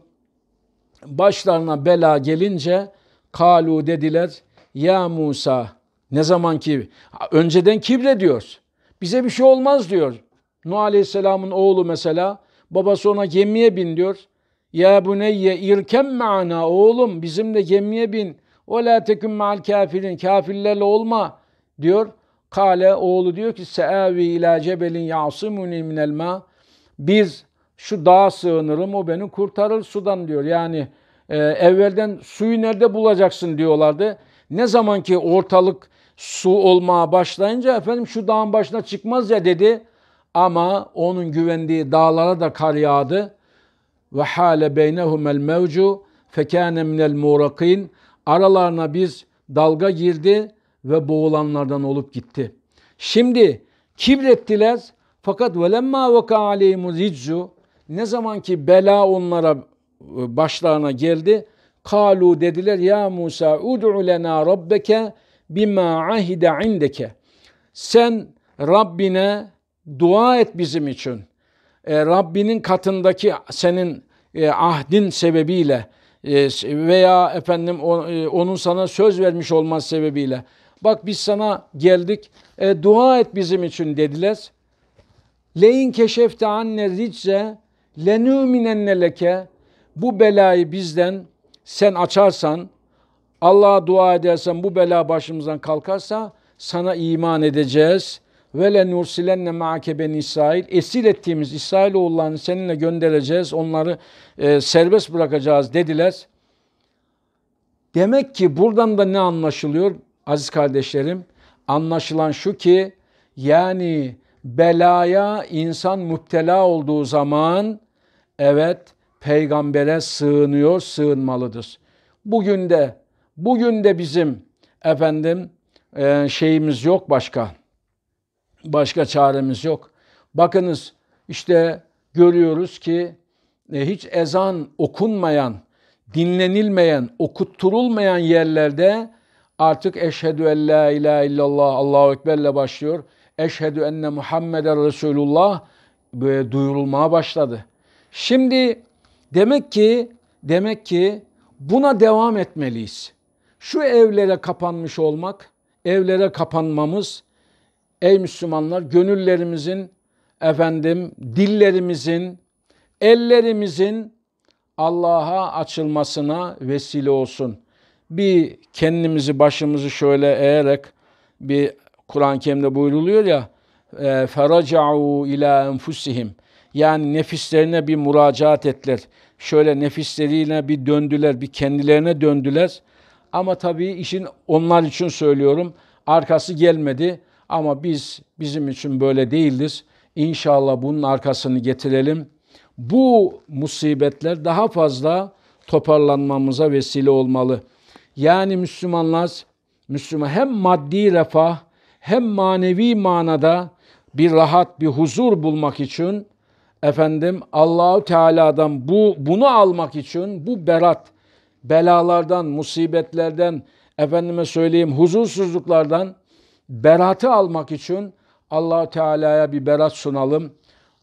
başlarına bela gelince kalu dediler ya Musa ne zaman ki önceden kibre diyor. Bize bir şey olmaz diyor. Nuh Aleyhisselam'ın oğlu mesela Babası ona gemiye bin diyor. Ya bu neye irken mana oğlum Bizim de gemiye bin. O la tekün ma'al kafirin kafirlerle olma diyor. Kale oğlu diyor ki seavi ila cebelin yasimuni minel ma. Biz şu dağa sığınırım o beni kurtarır sudan diyor. Yani e, evvelden suyu nerede bulacaksın diyorlardı. Ne zaman ki ortalık su olmaya başlayınca efendim şu dağın başına çıkmaz ya dedi. Ama onun güvendiği dağlara da kar yağdı. Ve hale beynehumel mevcu fekâne minel murakîn. Aralarına biz dalga girdi ve boğulanlardan olup gitti. Şimdi kibrettiler fakat velemma vaka aleyhimu riccu ne zaman ki bela onlara e, başlarına geldi kalu dediler ya Musa ud'u lena rabbeke bima ahide indeke sen Rabbine Dua et bizim için. E, Rabbinin katındaki senin e, ahdin sebebiyle e, veya efendim o, e, onun sana söz vermiş olması sebebiyle. Bak biz sana geldik. E, dua et bizim için dediler. Leyin keşefte anne ricce lenüminenne leke bu belayı bizden sen açarsan Allah'a dua edersen bu bela başımızdan kalkarsa sana iman edeceğiz ve le nursilenne ma'ake ben İsrail. Esir ettiğimiz İsrailoğullarını seninle göndereceğiz. Onları e, serbest bırakacağız dediler. Demek ki buradan da ne anlaşılıyor aziz kardeşlerim? Anlaşılan şu ki yani belaya insan müptela olduğu zaman evet peygambere sığınıyor, sığınmalıdır. Bugün de bugün de bizim efendim e, şeyimiz yok başka Başka çaremiz yok. Bakınız işte görüyoruz ki e, hiç ezan okunmayan, dinlenilmeyen, okutturulmayan yerlerde artık eşhedü en la ilahe illallah Allahu Ekber'le başlıyor. Eşhedü enne Muhammeden Resulullah böyle duyurulmaya başladı. Şimdi demek ki demek ki buna devam etmeliyiz. Şu evlere kapanmış olmak, evlere kapanmamız ey Müslümanlar gönüllerimizin efendim dillerimizin ellerimizin Allah'a açılmasına vesile olsun. Bir kendimizi başımızı şöyle eğerek bir Kur'an-ı Kerim'de buyruluyor ya e, feraca'u ila enfusihim yani nefislerine bir müracaat ettiler. Şöyle nefislerine bir döndüler, bir kendilerine döndüler. Ama tabii işin onlar için söylüyorum. Arkası gelmedi. Ama biz bizim için böyle değildir. İnşallah bunun arkasını getirelim. Bu musibetler daha fazla toparlanmamıza vesile olmalı. Yani Müslümanlar Müslüman hem maddi refah hem manevi manada bir rahat, bir huzur bulmak için efendim Allahu Teala'dan bu bunu almak için bu berat belalardan, musibetlerden efendime söyleyeyim huzursuzluklardan beratı almak için allah Teala'ya bir berat sunalım.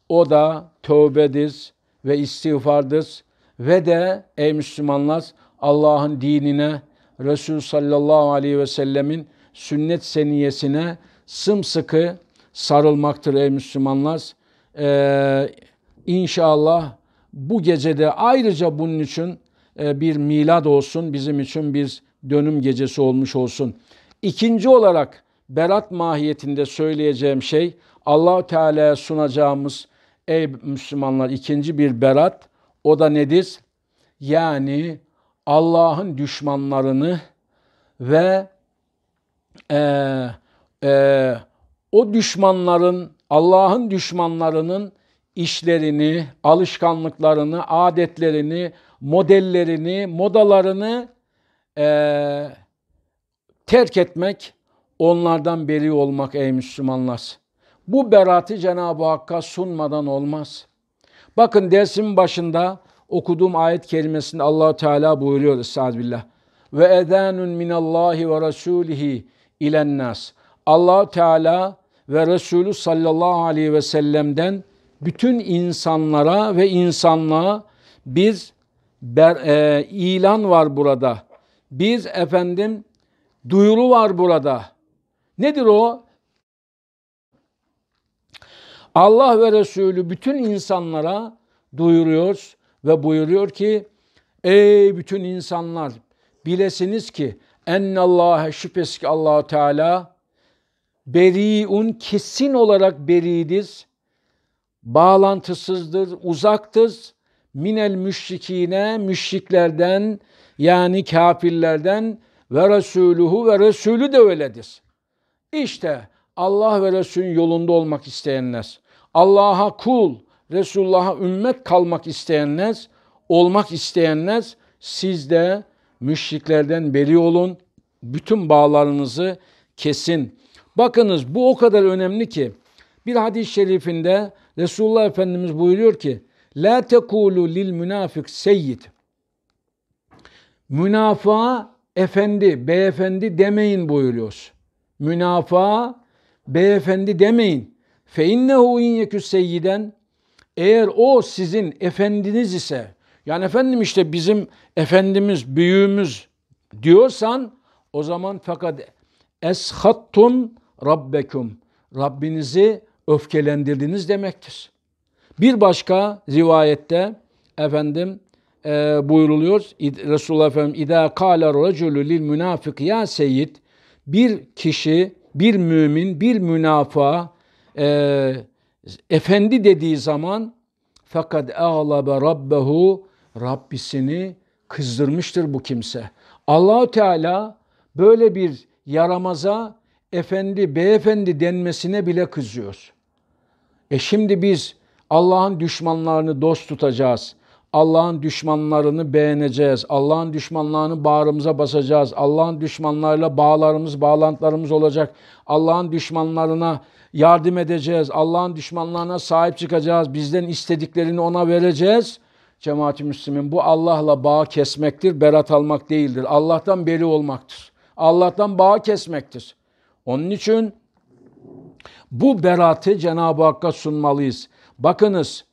O da tövbedir ve istiğfardır ve de ey Müslümanlar Allah'ın dinine, Resul sallallahu aleyhi ve sellemin sünnet seniyesine sımsıkı sarılmaktır ey Müslümanlar. Ee, inşallah bu gecede ayrıca bunun için e, bir milad olsun, bizim için bir dönüm gecesi olmuş olsun. İkinci olarak berat mahiyetinde söyleyeceğim şey Allah Teala'ya sunacağımız ey Müslümanlar ikinci bir berat o da nedir? Yani Allah'ın düşmanlarını ve e, e, o düşmanların Allah'ın düşmanlarının işlerini, alışkanlıklarını, adetlerini, modellerini, modalarını e, terk etmek Onlardan beri olmak ey Müslümanlar. Bu berati Cenab-ı Hakk'a sunmadan olmaz. Bakın dersin başında okuduğum ayet kelimesinde allah Teala buyuruyor Estağfirullah. Ve edanun minallahi ve rasulihi ilennas. allah Teala ve Resulü sallallahu aleyhi ve sellem'den bütün insanlara ve insanlığa bir ber, e, ilan var burada. Biz efendim duyuru var burada. Nedir o? Allah ve Resulü bütün insanlara duyuruyor ve buyuruyor ki Ey bütün insanlar bilesiniz ki ennallâhe şüphesiz ki allah Teala beriun kesin olarak beridir, bağlantısızdır, uzaktır. Minel müşrikine müşriklerden yani kafirlerden ve Resuluhu ve Resulü de öyledir. İşte Allah ve Resul'ün yolunda olmak isteyenler, Allah'a kul, Resulullah'a ümmet kalmak isteyenler, olmak isteyenler siz de müşriklerden beri olun. Bütün bağlarınızı kesin. Bakınız bu o kadar önemli ki bir hadis-i şerifinde Resulullah Efendimiz buyuruyor ki La tekulu lil münafık seyyid. Münafığa efendi, beyefendi demeyin buyuruyor münafa beyefendi demeyin. Fe innehu in yekü seyyiden eğer o sizin efendiniz ise yani efendim işte bizim efendimiz, büyüğümüz diyorsan o zaman fakat eshattum rabbekum Rabbinizi öfkelendirdiniz demektir. Bir başka rivayette efendim e, buyuruluyor Resulullah Efendimiz İdâ kâle racülü lil münafık ya seyyid bir kişi, bir mümin, bir münafa, e, efendi dediği zaman fakat ağlabe rabbehu Rabbisini kızdırmıştır bu kimse. Allahu Teala böyle bir yaramaza efendi, beyefendi denmesine bile kızıyor. E şimdi biz Allah'ın düşmanlarını dost tutacağız. Allah'ın düşmanlarını beğeneceğiz. Allah'ın düşmanlarını bağrımıza basacağız. Allah'ın düşmanlarıyla bağlarımız, bağlantılarımız olacak. Allah'ın düşmanlarına yardım edeceğiz. Allah'ın düşmanlarına sahip çıkacağız. Bizden istediklerini ona vereceğiz. cemaat Müslümin bu Allah'la bağ kesmektir, berat almak değildir. Allah'tan beri olmaktır. Allah'tan bağ kesmektir. Onun için bu beratı Cenab-ı Hakk'a sunmalıyız. Bakınız,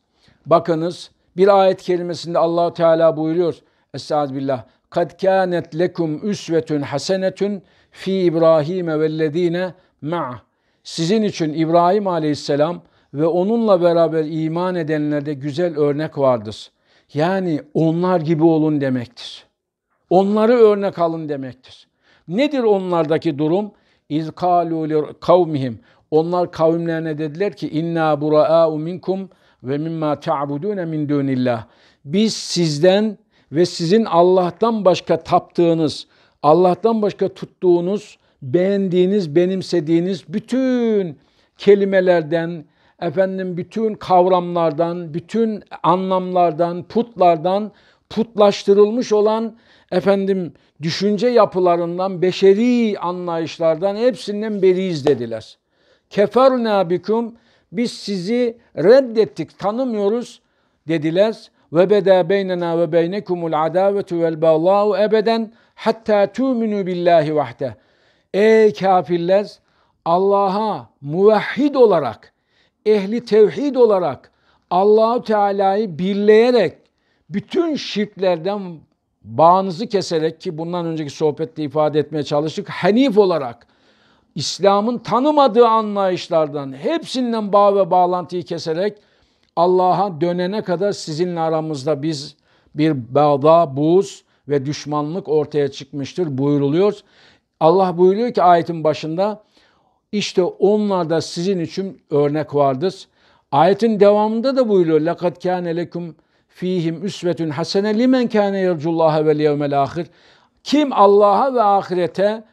bakınız bir ayet kelimesinde Allahu Teala buyuruyor. Estaiz billah. Kad kânet lekum üsvetun hasenetun fi İbrahim'e vellezîne ma. Sizin için İbrahim aleyhisselam ve onunla beraber iman edenlerde güzel örnek vardır. Yani onlar gibi olun demektir. Onları örnek alın demektir. Nedir onlardaki durum? İzkâlû kavmihim. Onlar kavimlerine dediler ki inna buraâ'u minkum ve mimma ta'budune min dunillah. Biz sizden ve sizin Allah'tan başka taptığınız, Allah'tan başka tuttuğunuz, beğendiğiniz, benimsediğiniz bütün kelimelerden, efendim bütün kavramlardan, bütün anlamlardan, putlardan, putlaştırılmış olan efendim düşünce yapılarından, beşeri anlayışlardan hepsinden beriyiz dediler. Keferna nabikum. Biz sizi reddettik, tanımıyoruz dediler. Ve beda beynena ve beynekumul adavetu vel bağlâhu ebeden hatta tu'minu billahi vahde. Ey kafirler Allah'a muvahhid olarak, ehli tevhid olarak Allahu Teala'yı birleyerek bütün şirklerden bağınızı keserek ki bundan önceki sohbette ifade etmeye çalıştık. Hanif olarak İslam'ın tanımadığı anlayışlardan hepsinden bağ ve bağlantıyı keserek Allah'a dönene kadar sizinle aramızda biz bir bağda, buz ve düşmanlık ortaya çıkmıştır buyuruluyor. Allah buyuruyor ki ayetin başında işte onlarda sizin için örnek vardır. Ayetin devamında da buyuruyor. لَقَدْ كَانَ لَكُمْ ف۪يهِمْ üsvetün hasene limen kâne yercullâhe vel yevmel ahir. Kim Allah'a ve ahirete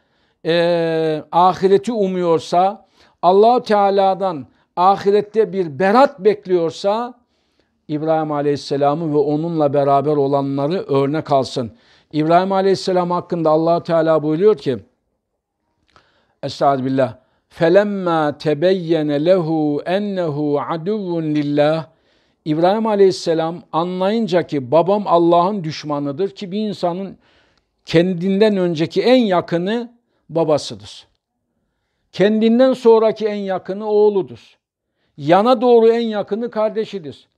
e, ahireti umuyorsa, Allah Teala'dan ahirette bir berat bekliyorsa İbrahim Aleyhisselam'ı ve onunla beraber olanları örnek alsın. İbrahim Aleyhisselam hakkında Allah Teala buyuruyor ki Estağfirullah. Felemma tebeyyene lehu ennehu aduvun lillah. İbrahim Aleyhisselam anlayınca ki babam Allah'ın düşmanıdır ki bir insanın kendinden önceki en yakını babasıdır. Kendinden sonraki en yakını oğludur. Yana doğru en yakını kardeşidir.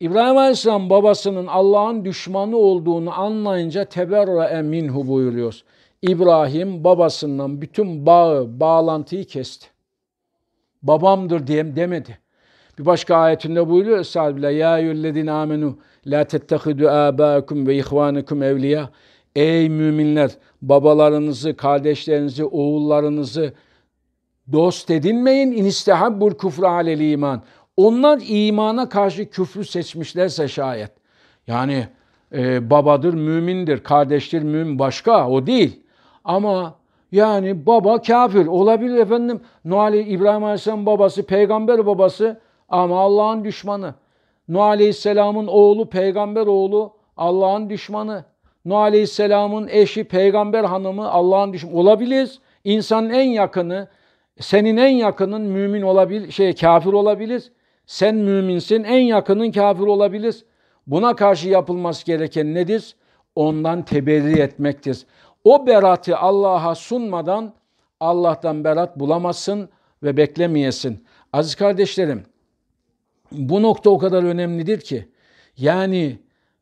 İbrahim Aleyhisselam babasının Allah'ın düşmanı olduğunu anlayınca teberra eminhu buyuruyor. İbrahim babasından bütün bağı, bağlantıyı kesti. Babamdır diye demedi. Bir başka ayetinde buyuruyor Esad bile ya eyyühellezine amenu la tettehidu âbâekum ve ihvânekum evliya Ey müminler babalarınızı, kardeşlerinizi, oğullarınızı dost edinmeyin. İnistehabbul kufra alel iman. Onlar imana karşı küfrü seçmişlerse şayet. Yani e, babadır mümindir, kardeştir mümin başka o değil. Ama yani baba kafir olabilir efendim. Nuh Aleyh, İbrahim Aleyhisselam babası, peygamber babası ama Allah'ın düşmanı. Nuh Aleyhisselam'ın oğlu, peygamber oğlu Allah'ın düşmanı. Nuh Aleyhisselam'ın eşi peygamber hanımı Allah'ın düşman olabilir. İnsanın en yakını, senin en yakının mümin olabilir, şey kafir olabilir. Sen müminsin, en yakının kafir olabilir. Buna karşı yapılması gereken nedir? Ondan teberri etmektir. O beratı Allah'a sunmadan Allah'tan berat bulamazsın ve beklemeyesin. Aziz kardeşlerim, bu nokta o kadar önemlidir ki yani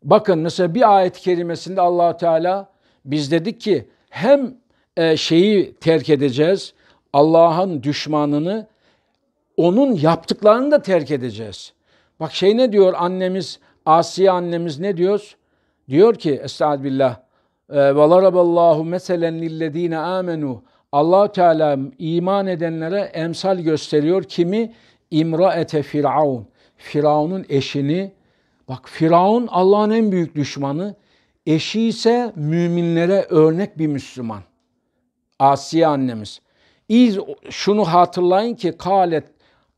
Bakın mesela bir ayet-i kerimesinde allah Teala biz dedik ki hem e, şeyi terk edeceğiz, Allah'ın düşmanını, onun yaptıklarını da terk edeceğiz. Bak şey ne diyor annemiz, Asiye annemiz ne diyor? Diyor ki Estağfirullah. E, Velaballahu meselen lillezine amenu. Allah Teala iman edenlere emsal gösteriyor kimi imraete firavun. Firavun'un eşini Bak Firavun Allah'ın en büyük düşmanı. Eşi ise müminlere örnek bir Müslüman. Asiye annemiz. İz, şunu hatırlayın ki kalet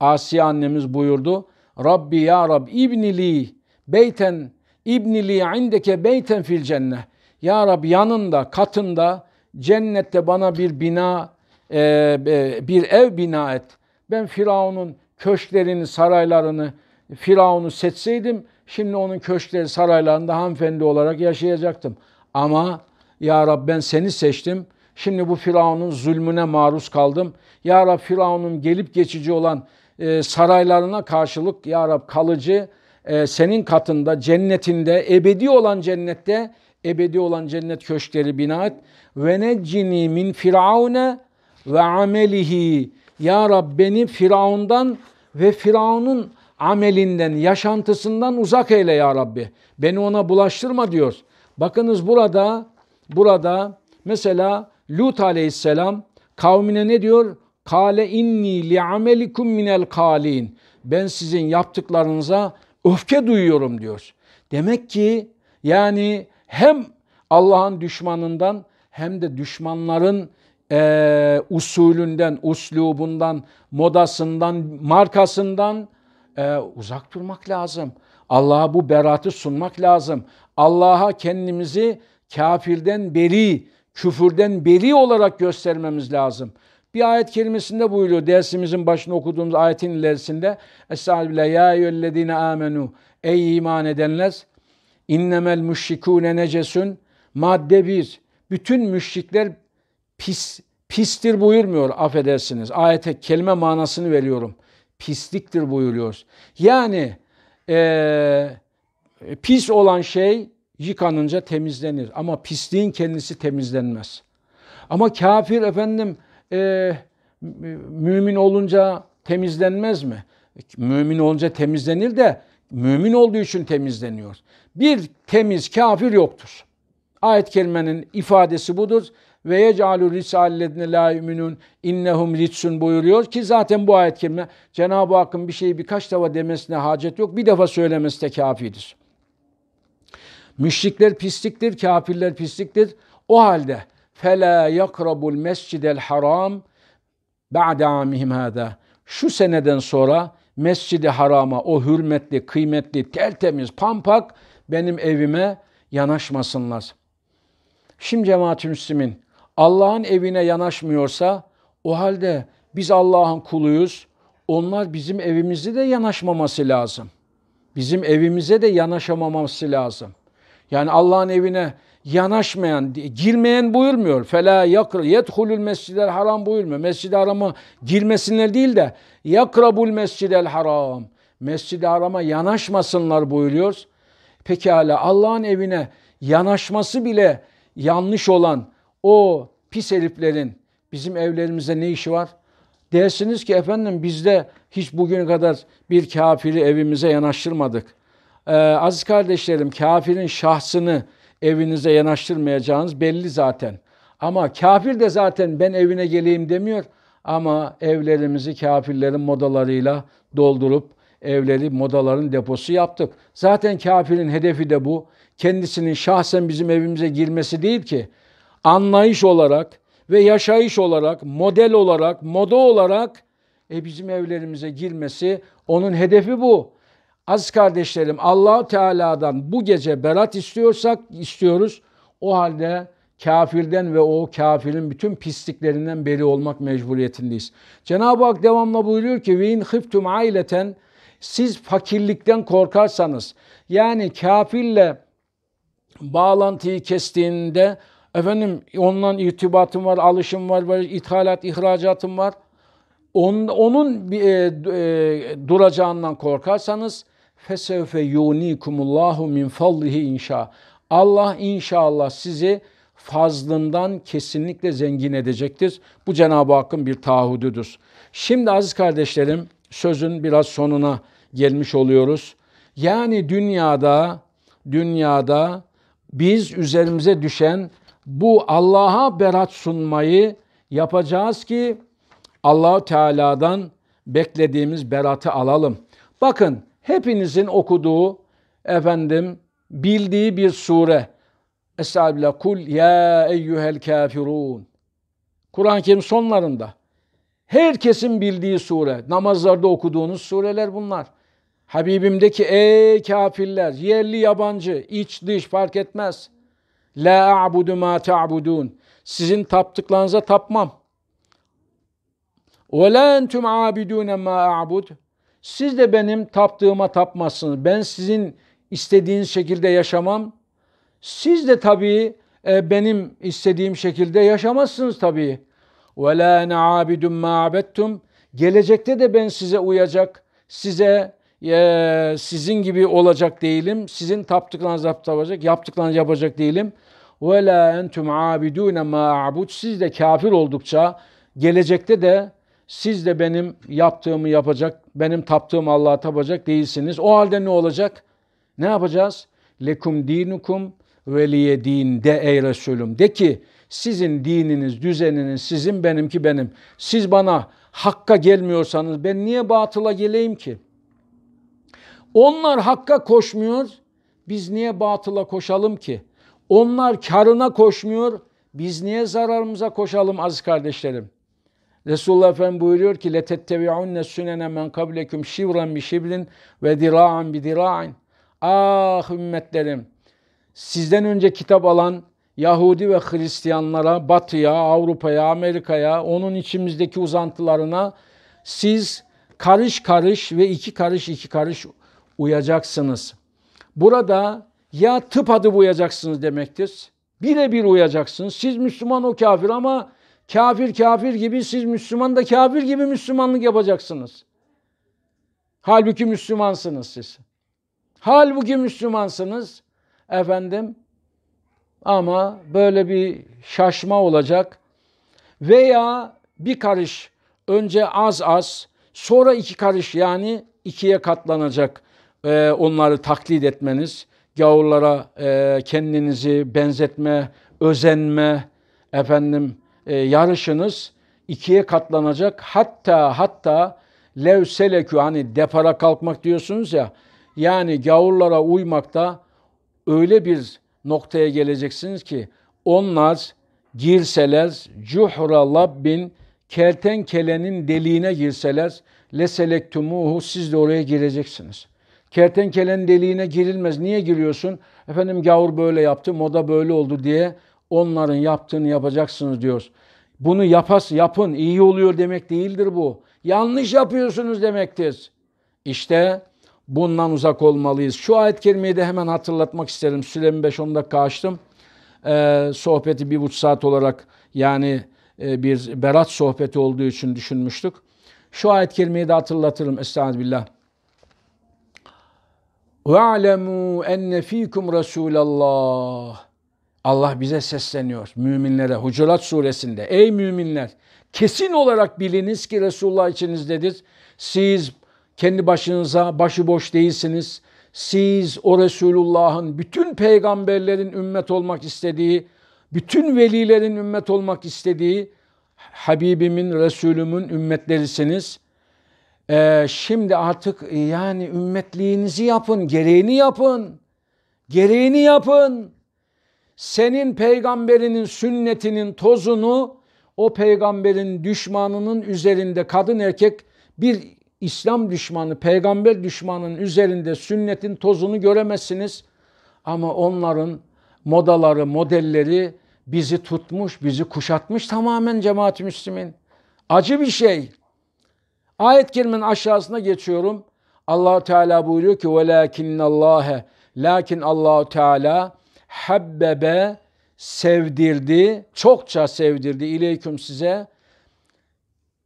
Asiye annemiz buyurdu. Rabbi ya Rab ibnili beyten ibnili indeke beyten fil cennet. Ya Rab yanında katında cennette bana bir bina e, e, bir ev bina et. Ben Firavun'un köşklerini, saraylarını, Firavun'u seçseydim Şimdi onun köşkleri saraylarında hanımefendi olarak yaşayacaktım. Ama ya Rab ben seni seçtim. Şimdi bu Firavun'un zulmüne maruz kaldım. Ya Rab Firavun'un gelip geçici olan e, saraylarına karşılık Ya Rab kalıcı e, senin katında cennetinde ebedi olan cennette ebedi olan cennet köşkleri bina et. Ve neccini min firavune ve amelihi. Ya Rab beni Firavundan ve Firavun'un amelinden, yaşantısından uzak eyle ya Rabbi. Beni ona bulaştırma diyor. Bakınız burada, burada mesela Lut aleyhisselam kavmine ne diyor? Kale inni li amelikum minel kalin. Ben sizin yaptıklarınıza öfke duyuyorum diyor. Demek ki yani hem Allah'ın düşmanından hem de düşmanların e, usulünden, uslubundan, modasından, markasından e, uzak durmak lazım. Allah'a bu beratı sunmak lazım. Allah'a kendimizi kafirden beri, küfürden beri olarak göstermemiz lazım. Bir ayet kelimesinde buyuruyor dersimizin başında okuduğumuz ayetin ilerisinde Estağfirullah ya eyyühellezine amenu ey iman edenler innemel müşrikûne necesun madde bir bütün müşrikler pis pistir buyurmuyor affedersiniz. Ayete kelime manasını veriyorum pisliktir buyuruyoruz. Yani e, pis olan şey yıkanınca temizlenir ama pisliğin kendisi temizlenmez. Ama kafir efendim e, mümin olunca temizlenmez mi? Mümin olunca temizlenir de mümin olduğu için temizleniyor. Bir temiz kafir yoktur. ayet kelimenin ifadesi budur ve yecalu risaletine la yuminun innehum ritsun buyuruyor ki zaten bu ayet kelime Cenab-ı Hakk'ın bir şeyi birkaç defa demesine hacet yok. Bir defa söylemesi de kafidir. Müşrikler pisliktir, kafirler pisliktir. O halde fela yakrabul mescidel haram ba'de amihim hada. Şu seneden sonra Mescid-i Haram'a o hürmetli, kıymetli, tertemiz, pampak benim evime yanaşmasınlar. Şimdi cemaat-i Müslümin Allah'ın evine yanaşmıyorsa o halde biz Allah'ın kuluyuz. Onlar bizim evimizi de yanaşmaması lazım. Bizim evimize de yanaşamaması lazım. Yani Allah'ın evine yanaşmayan, girmeyen buyurmuyor. Fela yakr yedhulul mescidel haram buyurmuyor. Mescid-i harama girmesinler değil de yakrabul mescidel haram. Mescid-i harama yanaşmasınlar buyuruyoruz. Pekala Allah'ın evine yanaşması bile yanlış olan o pis heriflerin bizim evlerimizde ne işi var? Dersiniz ki efendim bizde hiç bugün kadar bir kafiri evimize yanaştırmadık. Ee, aziz kardeşlerim kafirin şahsını evinize yanaştırmayacağınız belli zaten. Ama kafir de zaten ben evine geleyim demiyor. Ama evlerimizi kafirlerin modalarıyla doldurup evleri modaların deposu yaptık. Zaten kafirin hedefi de bu. Kendisinin şahsen bizim evimize girmesi değil ki anlayış olarak ve yaşayış olarak, model olarak, moda olarak e, bizim evlerimize girmesi onun hedefi bu. Az kardeşlerim Allah Teala'dan bu gece berat istiyorsak istiyoruz. O halde kafirden ve o kafirin bütün pisliklerinden beri olmak mecburiyetindeyiz. Cenab-ı Hak devamlı buyuruyor ki ve in khiftum aileten siz fakirlikten korkarsanız yani kafirle bağlantıyı kestiğinde Efendim ondan irtibatım var, alışım var, var ithalat, ihracatım var. Onun, onun e, e, duracağından korkarsanız fesevfe yunikumullahu min fadlihi inşa. Allah inşallah sizi fazlından kesinlikle zengin edecektir. Bu Cenab-ı Hakk'ın bir taahhüdüdür. Şimdi aziz kardeşlerim sözün biraz sonuna gelmiş oluyoruz. Yani dünyada dünyada biz üzerimize düşen bu Allah'a berat sunmayı yapacağız ki Allah Teala'dan beklediğimiz beratı alalım. Bakın hepinizin okuduğu efendim bildiği bir sure. Estağfirullah. Kul ya eyyuhel kafirun. Kur'an-ı Kerim sonlarında. Herkesin bildiği sure. Namazlarda okuduğunuz sureler bunlar. Habibimdeki ey kafirler, yerli yabancı, iç dış fark etmez.'' La a'budu ma ta'budun. Sizin taptıklarınıza tapmam. Ve la entum a'bidune ma a'bud. Siz de benim taptığıma tapmazsınız. Ben sizin istediğiniz şekilde yaşamam. Siz de tabii e, benim istediğim şekilde yaşamazsınız tabii. Ve la ene abidun ma abettum. Gelecekte de ben size uyacak, size e, sizin gibi olacak değilim. Sizin taptıklarınızı yapacak, yaptıklarınızı yapacak değilim ve la entum abidun ma a'bud. Siz de kafir oldukça gelecekte de siz de benim yaptığımı yapacak, benim taptığım Allah'a tapacak değilsiniz. O halde ne olacak? Ne yapacağız? Lekum dinukum veliye din de ey Resulüm. De ki sizin dininiz, düzeniniz sizin benimki benim. Siz bana hakka gelmiyorsanız ben niye batıla geleyim ki? Onlar hakka koşmuyor. Biz niye batıla koşalım ki? Onlar karına koşmuyor. Biz niye zararımıza koşalım az kardeşlerim? Resulullah Efendimiz buyuruyor ki letettebi'unne sünene men kableküm şivran bi şibrin ve dira'an bi Ah ümmetlerim! Sizden önce kitap alan Yahudi ve Hristiyanlara, Batı'ya, Avrupa'ya, Amerika'ya, onun içimizdeki uzantılarına siz karış karış ve iki karış iki karış uyacaksınız. Burada ya tıp adı uyacaksınız demektir. Birebir uyacaksınız. Siz Müslüman o kafir ama kafir kafir gibi siz Müslüman da kafir gibi Müslümanlık yapacaksınız. Halbuki Müslümansınız siz. Halbuki Müslümansınız efendim ama böyle bir şaşma olacak veya bir karış önce az az sonra iki karış yani ikiye katlanacak onları taklit etmeniz gavurlara e, kendinizi benzetme, özenme, efendim e, yarışınız ikiye katlanacak. Hatta hatta lev selekü hani depara kalkmak diyorsunuz ya yani gavurlara uymakta öyle bir noktaya geleceksiniz ki onlar girseler cuhra labbin kertenkelenin deliğine girseler leselektumuhu siz de oraya gireceksiniz. Kertenkelenin deliğine girilmez. Niye giriyorsun? Efendim gavur böyle yaptı, moda böyle oldu diye onların yaptığını yapacaksınız diyoruz. Bunu yapas, yapın, iyi oluyor demek değildir bu. Yanlış yapıyorsunuz demektir. İşte bundan uzak olmalıyız. Şu ayet kelimeyi de hemen hatırlatmak isterim. Süremi 5-10 dakika açtım. Ee, sohbeti bir buçuk saat olarak yani e, bir berat sohbeti olduğu için düşünmüştük. Şu ayet kelimeyi de hatırlatırım. Estağfirullah. وَعْلَمُوا enne fikum Resulallah. Allah bize sesleniyor müminlere Hucurat suresinde. Ey müminler kesin olarak biliniz ki Resulullah içinizdedir. Siz kendi başınıza başıboş değilsiniz. Siz o Resulullah'ın bütün peygamberlerin ümmet olmak istediği, bütün velilerin ümmet olmak istediği Habibimin, Resulümün ümmetlerisiniz.'' Ee, şimdi artık e, yani ümmetliğinizi yapın, gereğini yapın. Gereğini yapın. Senin peygamberinin sünnetinin tozunu o peygamberin düşmanının üzerinde kadın erkek bir İslam düşmanı, peygamber düşmanının üzerinde sünnetin tozunu göremezsiniz. Ama onların modaları, modelleri bizi tutmuş, bizi kuşatmış tamamen cemaat Müslümin. Acı bir şey. Ayet kelimenin aşağısına geçiyorum. allah Teala buyuruyor ki وَلَاكِنَّ Allah'e, Lakin allah Teala habbebe sevdirdi, çokça sevdirdi ileyküm size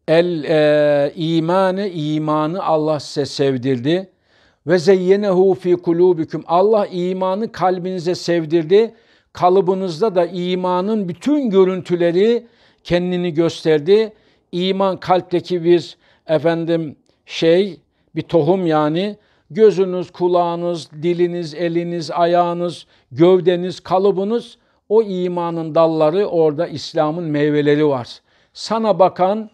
el e, imanı imanı Allah size sevdirdi ve zeyyenehu fi kulubikum Allah imanı kalbinize sevdirdi kalıbınızda da imanın bütün görüntüleri kendini gösterdi iman kalpteki bir efendim şey bir tohum yani gözünüz, kulağınız, diliniz, eliniz, ayağınız, gövdeniz, kalıbınız o imanın dalları orada İslam'ın meyveleri var. Sana bakan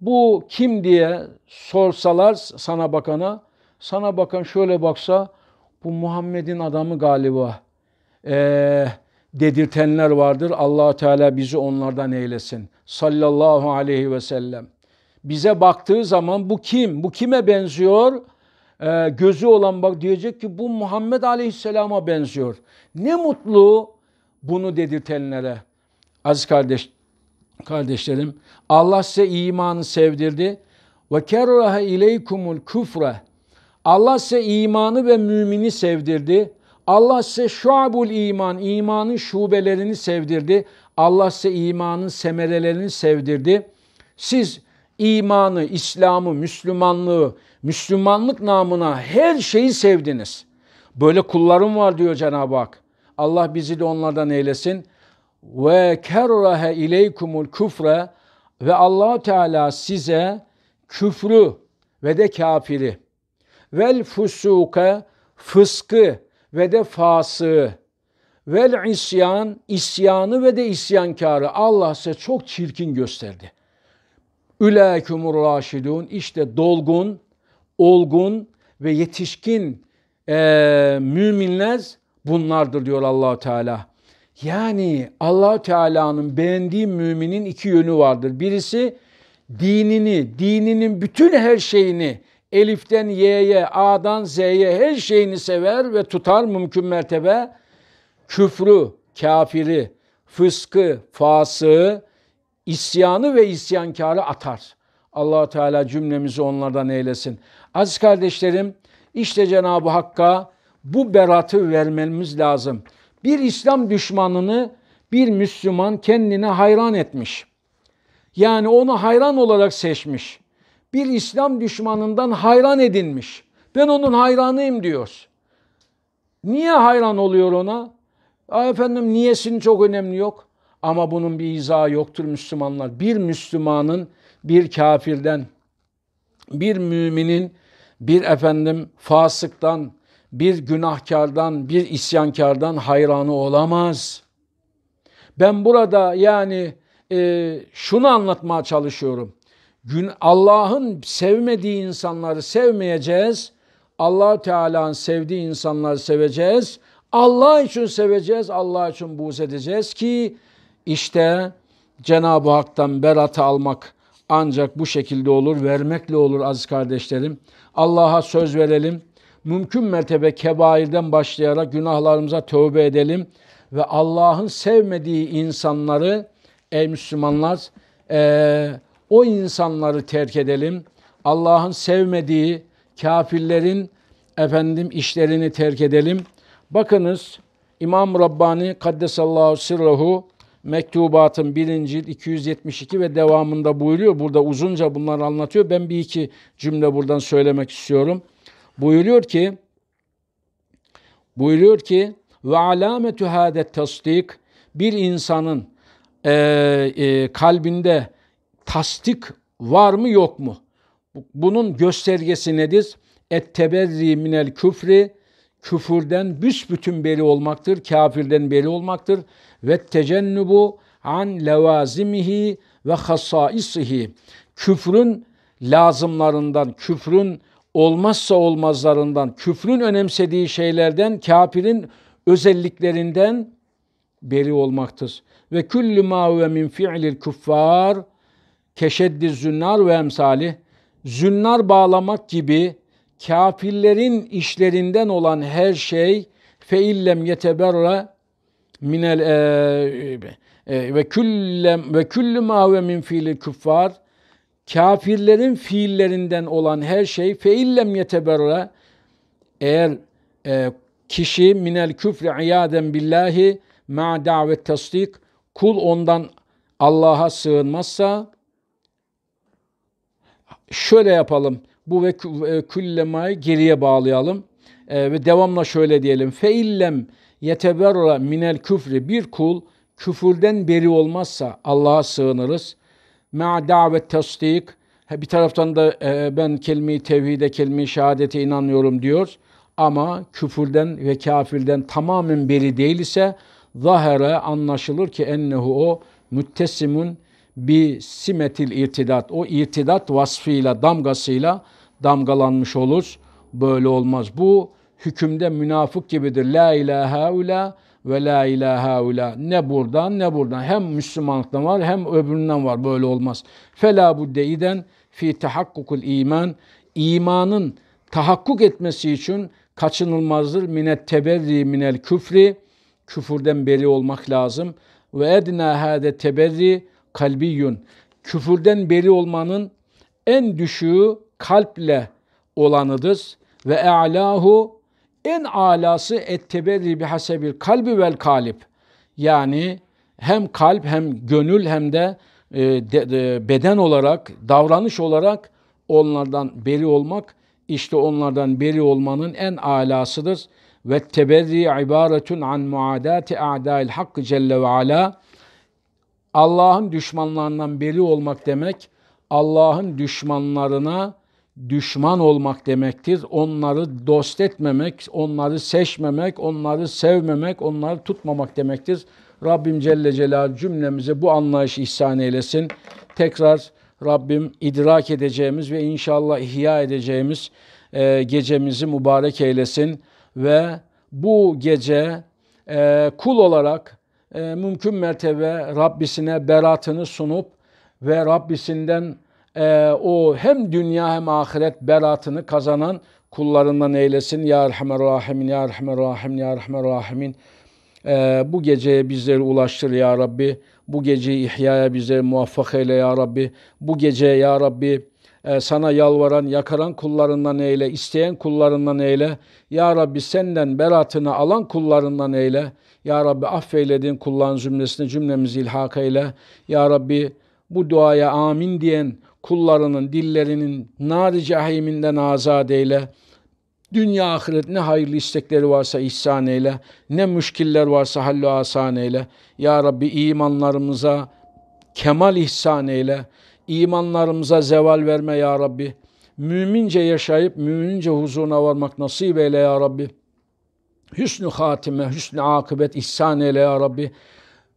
bu kim diye sorsalar sana bakana, sana bakan şöyle baksa bu Muhammed'in adamı galiba ee, dedirtenler vardır. allah Teala bizi onlardan eylesin. Sallallahu aleyhi ve sellem bize baktığı zaman bu kim? Bu kime benziyor? Ee, gözü olan bak diyecek ki bu Muhammed Aleyhisselam'a benziyor. Ne mutlu bunu dedirtenlere. Aziz kardeş, kardeşlerim Allah size imanı sevdirdi. Ve kerraha ileykumul küfre. Allah size imanı ve mümini sevdirdi. Allah size şuabul iman, imanın şubelerini sevdirdi. Allah size imanın semerelerini sevdirdi. Siz imanı, İslam'ı, Müslümanlığı, Müslümanlık namına her şeyi sevdiniz. Böyle kullarım var diyor Cenab-ı Hak. Allah bizi de onlardan eylesin. Ve kerrahe ileykumul küfre ve Allah Teala size küfrü ve de kafiri vel fusuke fıskı ve de fası, vel isyan isyanı ve de isyankarı Allah size çok çirkin gösterdi. Ülekümur raşidun işte dolgun, olgun ve yetişkin e, müminler bunlardır diyor Allahu Teala. Yani Allahu Teala'nın beğendiği müminin iki yönü vardır. Birisi dinini, dininin bütün her şeyini Elif'ten Y'ye, A'dan Z'ye her şeyini sever ve tutar mümkün mertebe. Küfrü, kafiri, fıskı, fasığı, isyanı ve isyankarı atar. allah Teala cümlemizi onlardan eylesin. Aziz kardeşlerim, işte Cenab-ı Hakk'a bu beratı vermemiz lazım. Bir İslam düşmanını bir Müslüman kendine hayran etmiş. Yani onu hayran olarak seçmiş. Bir İslam düşmanından hayran edinmiş. Ben onun hayranıyım diyor. Niye hayran oluyor ona? efendim niyesinin çok önemli yok. Ama bunun bir izahı yoktur Müslümanlar. Bir Müslümanın bir kafirden, bir müminin bir efendim fasıktan, bir günahkardan, bir isyankardan hayranı olamaz. Ben burada yani e, şunu anlatmaya çalışıyorum. Allah'ın sevmediği insanları sevmeyeceğiz. allah Teala'nın sevdiği insanları seveceğiz. Allah için seveceğiz, Allah için buğz edeceğiz ki işte Cenab-ı Hak'tan beratı almak ancak bu şekilde olur, vermekle olur aziz kardeşlerim. Allah'a söz verelim. Mümkün mertebe kebairden başlayarak günahlarımıza tövbe edelim ve Allah'ın sevmediği insanları ey Müslümanlar e, o insanları terk edelim. Allah'ın sevmediği kafirlerin efendim işlerini terk edelim. Bakınız İmam Rabbani Kaddesallahu Sirruhu Mektubatın birinci 272 ve devamında buyuruyor. Burada uzunca bunlar anlatıyor. Ben bir iki cümle buradan söylemek istiyorum. Buyuruyor ki buyuruyor ki ve alametü hadet tasdik bir insanın e, e, kalbinde tasdik var mı yok mu? Bunun göstergesi nedir? Et teberri minel küfri küfürden büsbütün beri olmaktır, kafirden beri olmaktır. Ve tecennubu an levazimihi ve hasaisihi. Küfrün lazımlarından, küfrün olmazsa olmazlarından, küfrün önemsediği şeylerden, kafirin özelliklerinden beri olmaktır. Ve küllü ma ve min fi'lil kuffar keşeddi zünnar ve emsali. Zünnar bağlamak gibi kafirlerin işlerinden olan her şey fe illem yeteberra minel e, e, ve küllem ve küllü ma ve min fiil küffar kafirlerin fiillerinden olan her şey fe illem yeteberra eğer e, kişi minel küfre iyaden billahi ma'da ve tasdik kul ondan Allah'a sığınmazsa şöyle yapalım bu ve küllemayı geriye bağlayalım. E, ve devamla şöyle diyelim. Fe illem yeteberra minel küfri bir kul küfürden beri olmazsa Allah'a sığınırız. Ma davet tasdik bir taraftan da e, ben kelime-i tevhide, kelime-i şehadete inanıyorum diyor. Ama küfürden ve kafirden tamamen beri değil ise zahere anlaşılır ki ennehu o müttesimun bi simetil irtidat o irtidat vasfıyla damgasıyla damgalanmış olur. Böyle olmaz. Bu hükümde münafık gibidir. La ilahe ula ve la ilahe ula. Ne buradan ne buradan. Hem Müslümanlıktan var hem öbüründen var. Böyle olmaz. Fela buddeiden fi tahakkukul iman. İmanın tahakkuk etmesi için kaçınılmazdır. Minet teberri minel küfri. Küfürden beri olmak lazım. Ve edna hade teberri kalbiyun. Küfürden beri olmanın en düşüğü kalple olanıdır. Ve e'lahu en alası etteberri bihasebil kalbi vel kalip. Yani hem kalp hem gönül hem de, e, de, de beden olarak, davranış olarak onlardan beri olmak işte onlardan beri olmanın en alasıdır. Ve teberri ibaretun an muadati a'da'il hakkı celle ve ala Allah'ın düşmanlarından beri olmak demek, Allah'ın düşmanlarına düşman olmak demektir. Onları dost etmemek, onları seçmemek, onları sevmemek, onları tutmamak demektir. Rabbim Celle Celal cümlemize bu anlayışı ihsan eylesin. Tekrar Rabbim idrak edeceğimiz ve inşallah ihya edeceğimiz e, gecemizi mübarek eylesin ve bu gece e, kul olarak e, mümkün mertebe Rabbisine beratını sunup ve Rabbisinden e, o hem dünya hem ahiret beratını kazanan kullarından eylesin. Ya Erhamer Rahimin, Ya Erhamer Rahimin, Ya Erhamer Rahimin. Ee, bu geceye bizleri ulaştır Ya Rabbi. Bu geceyi ihyaya bize muvaffak eyle Ya Rabbi. Bu gece Ya Rabbi e, sana yalvaran, yakaran kullarından eyle, isteyen kullarından eyle. Ya Rabbi senden beratını alan kullarından eyle. Ya Rabbi affeyledin kullan cümlesini cümlemizi ilhak eyle. Ya Rabbi bu duaya amin diyen kullarının dillerinin nar-ı cehiminden azad eyle. Dünya ahiret ne hayırlı istekleri varsa ihsan eyle. Ne müşkiller varsa hallu asan eyle. Ya Rabbi imanlarımıza kemal ihsan eyle. İmanlarımıza zeval verme ya Rabbi. Mümince yaşayıp mümince huzuruna varmak nasip eyle ya Rabbi hüsnü hatime, hüsnü akıbet, ihsan eyle ya Rabbi.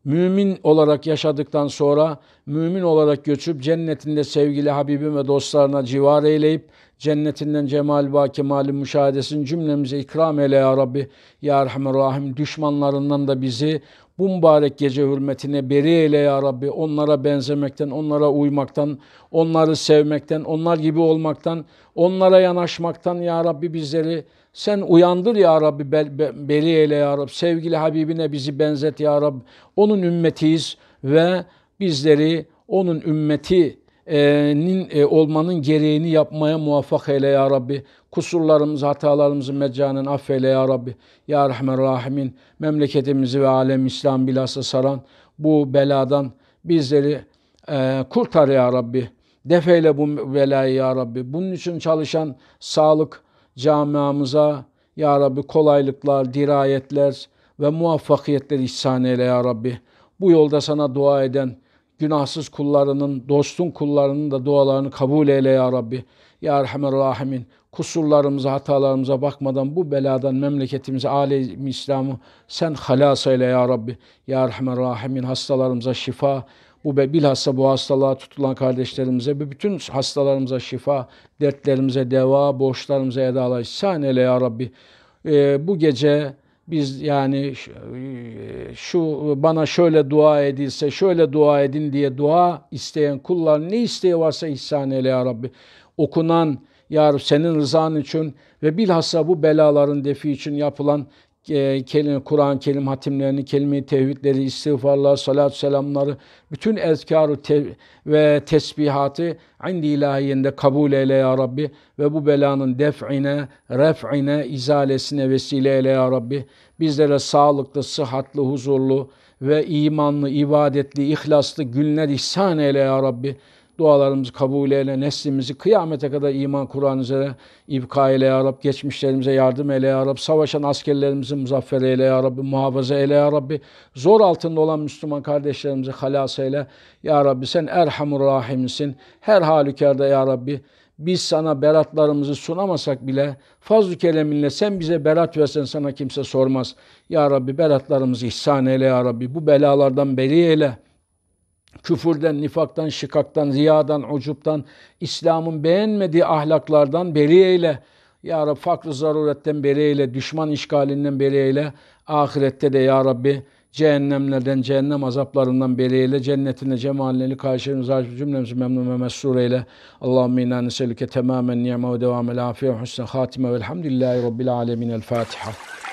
Mümin olarak yaşadıktan sonra mümin olarak göçüp cennetinde sevgili Habibim ve dostlarına civar eyleyip cennetinden cemal ve kemali müşahedesini cümlemize ikram eyle ya Rabbi. Ya Erhamer Rahim düşmanlarından da bizi bu mübarek gece hürmetine beri eyle ya Rabbi. Onlara benzemekten, onlara uymaktan, onları sevmekten, onlar gibi olmaktan, onlara yanaşmaktan ya Rabbi bizleri sen uyandır ya Rabbi, bel, beli eyle ya Rabbi, sevgili Habibine bizi benzet ya Rabbi. Onun ümmetiyiz ve bizleri onun ümmeti e, e, olmanın gereğini yapmaya muvaffak eyle ya Rabbi. Kusurlarımızı, hatalarımızı meccanen affeyle ya Rabbi. Ya Rahman Rahimin memleketimizi ve alem İslam bilhassa saran bu beladan bizleri e, kurtar ya Rabbi. Defeyle bu belayı ya Rabbi. Bunun için çalışan sağlık, camiamıza Ya Rabbi kolaylıklar, dirayetler ve muvaffakiyetler ihsan eyle Ya Rabbi. Bu yolda sana dua eden günahsız kullarının, dostun kullarının da dualarını kabul eyle Ya Rabbi. Ya Erhamer Rahimin kusurlarımıza, hatalarımıza bakmadan bu beladan memleketimizi, alemi İslam'ı sen halas eyle Ya Rabbi. Ya Erhamer Rahimin hastalarımıza şifa, Ube bilhassa bu hastalığa tutulan kardeşlerimize ve bütün hastalarımıza şifa, dertlerimize deva, borçlarımıza edalar. İhsan eyle ya Rabbi. Ee, bu gece biz yani e, şu bana şöyle dua edilse, şöyle dua edin diye dua isteyen kullar ne isteği varsa ihsan eyle ya Rabbi. Okunan, yar senin rızan için ve bilhassa bu belaların defi için yapılan e, kelime, Kur'an, kelim hatimlerini, kelime tevhidleri, istiğfarlar, salat selamları, bütün ezkar te ve tesbihatı indi ilahiyinde kabul eyle ya Rabbi ve bu belanın def'ine, ref'ine, izalesine vesile eyle ya Rabbi. Bizlere sağlıklı, sıhhatli, huzurlu ve imanlı, ibadetli, ihlaslı günler ihsan eyle ya Rabbi. Dualarımızı kabul eyle, neslimizi kıyamete kadar iman Kur'an üzere ibka eyle ya Rabbi, geçmişlerimize yardım eyle ya Rabbi, savaşan askerlerimizi muzaffer eyle ya Rabbi, muhafaza eyle ya Rabbi, zor altında olan Müslüman kardeşlerimizi halas eyle ya Rabbi, sen Erhamur Rahim'sin, her halükarda ya Rabbi, biz sana beratlarımızı sunamasak bile fazl-ı kereminle sen bize berat versen sana kimse sormaz. Ya Rabbi beratlarımızı ihsan eyle ya Rabbi. Bu belalardan beri eyle küfürden, nifaktan, şikaktan, ziyadan, ucuptan, İslam'ın beğenmediği ahlaklardan beri eyle. Ya Rabbi fakr zaruretten beri eyle, düşman işgalinden beri eyle. Ahirette de Ya Rabbi cehennemlerden, cehennem azaplarından beri eyle. Cennetine, cemaline, karşılığımızı harcı cümlemizi memnun ve mesur eyle. Allahümme inna neselüke temamen niyeme ve devamel afiye ve husne hatime velhamdülillahi rabbil alemin. El Fatiha.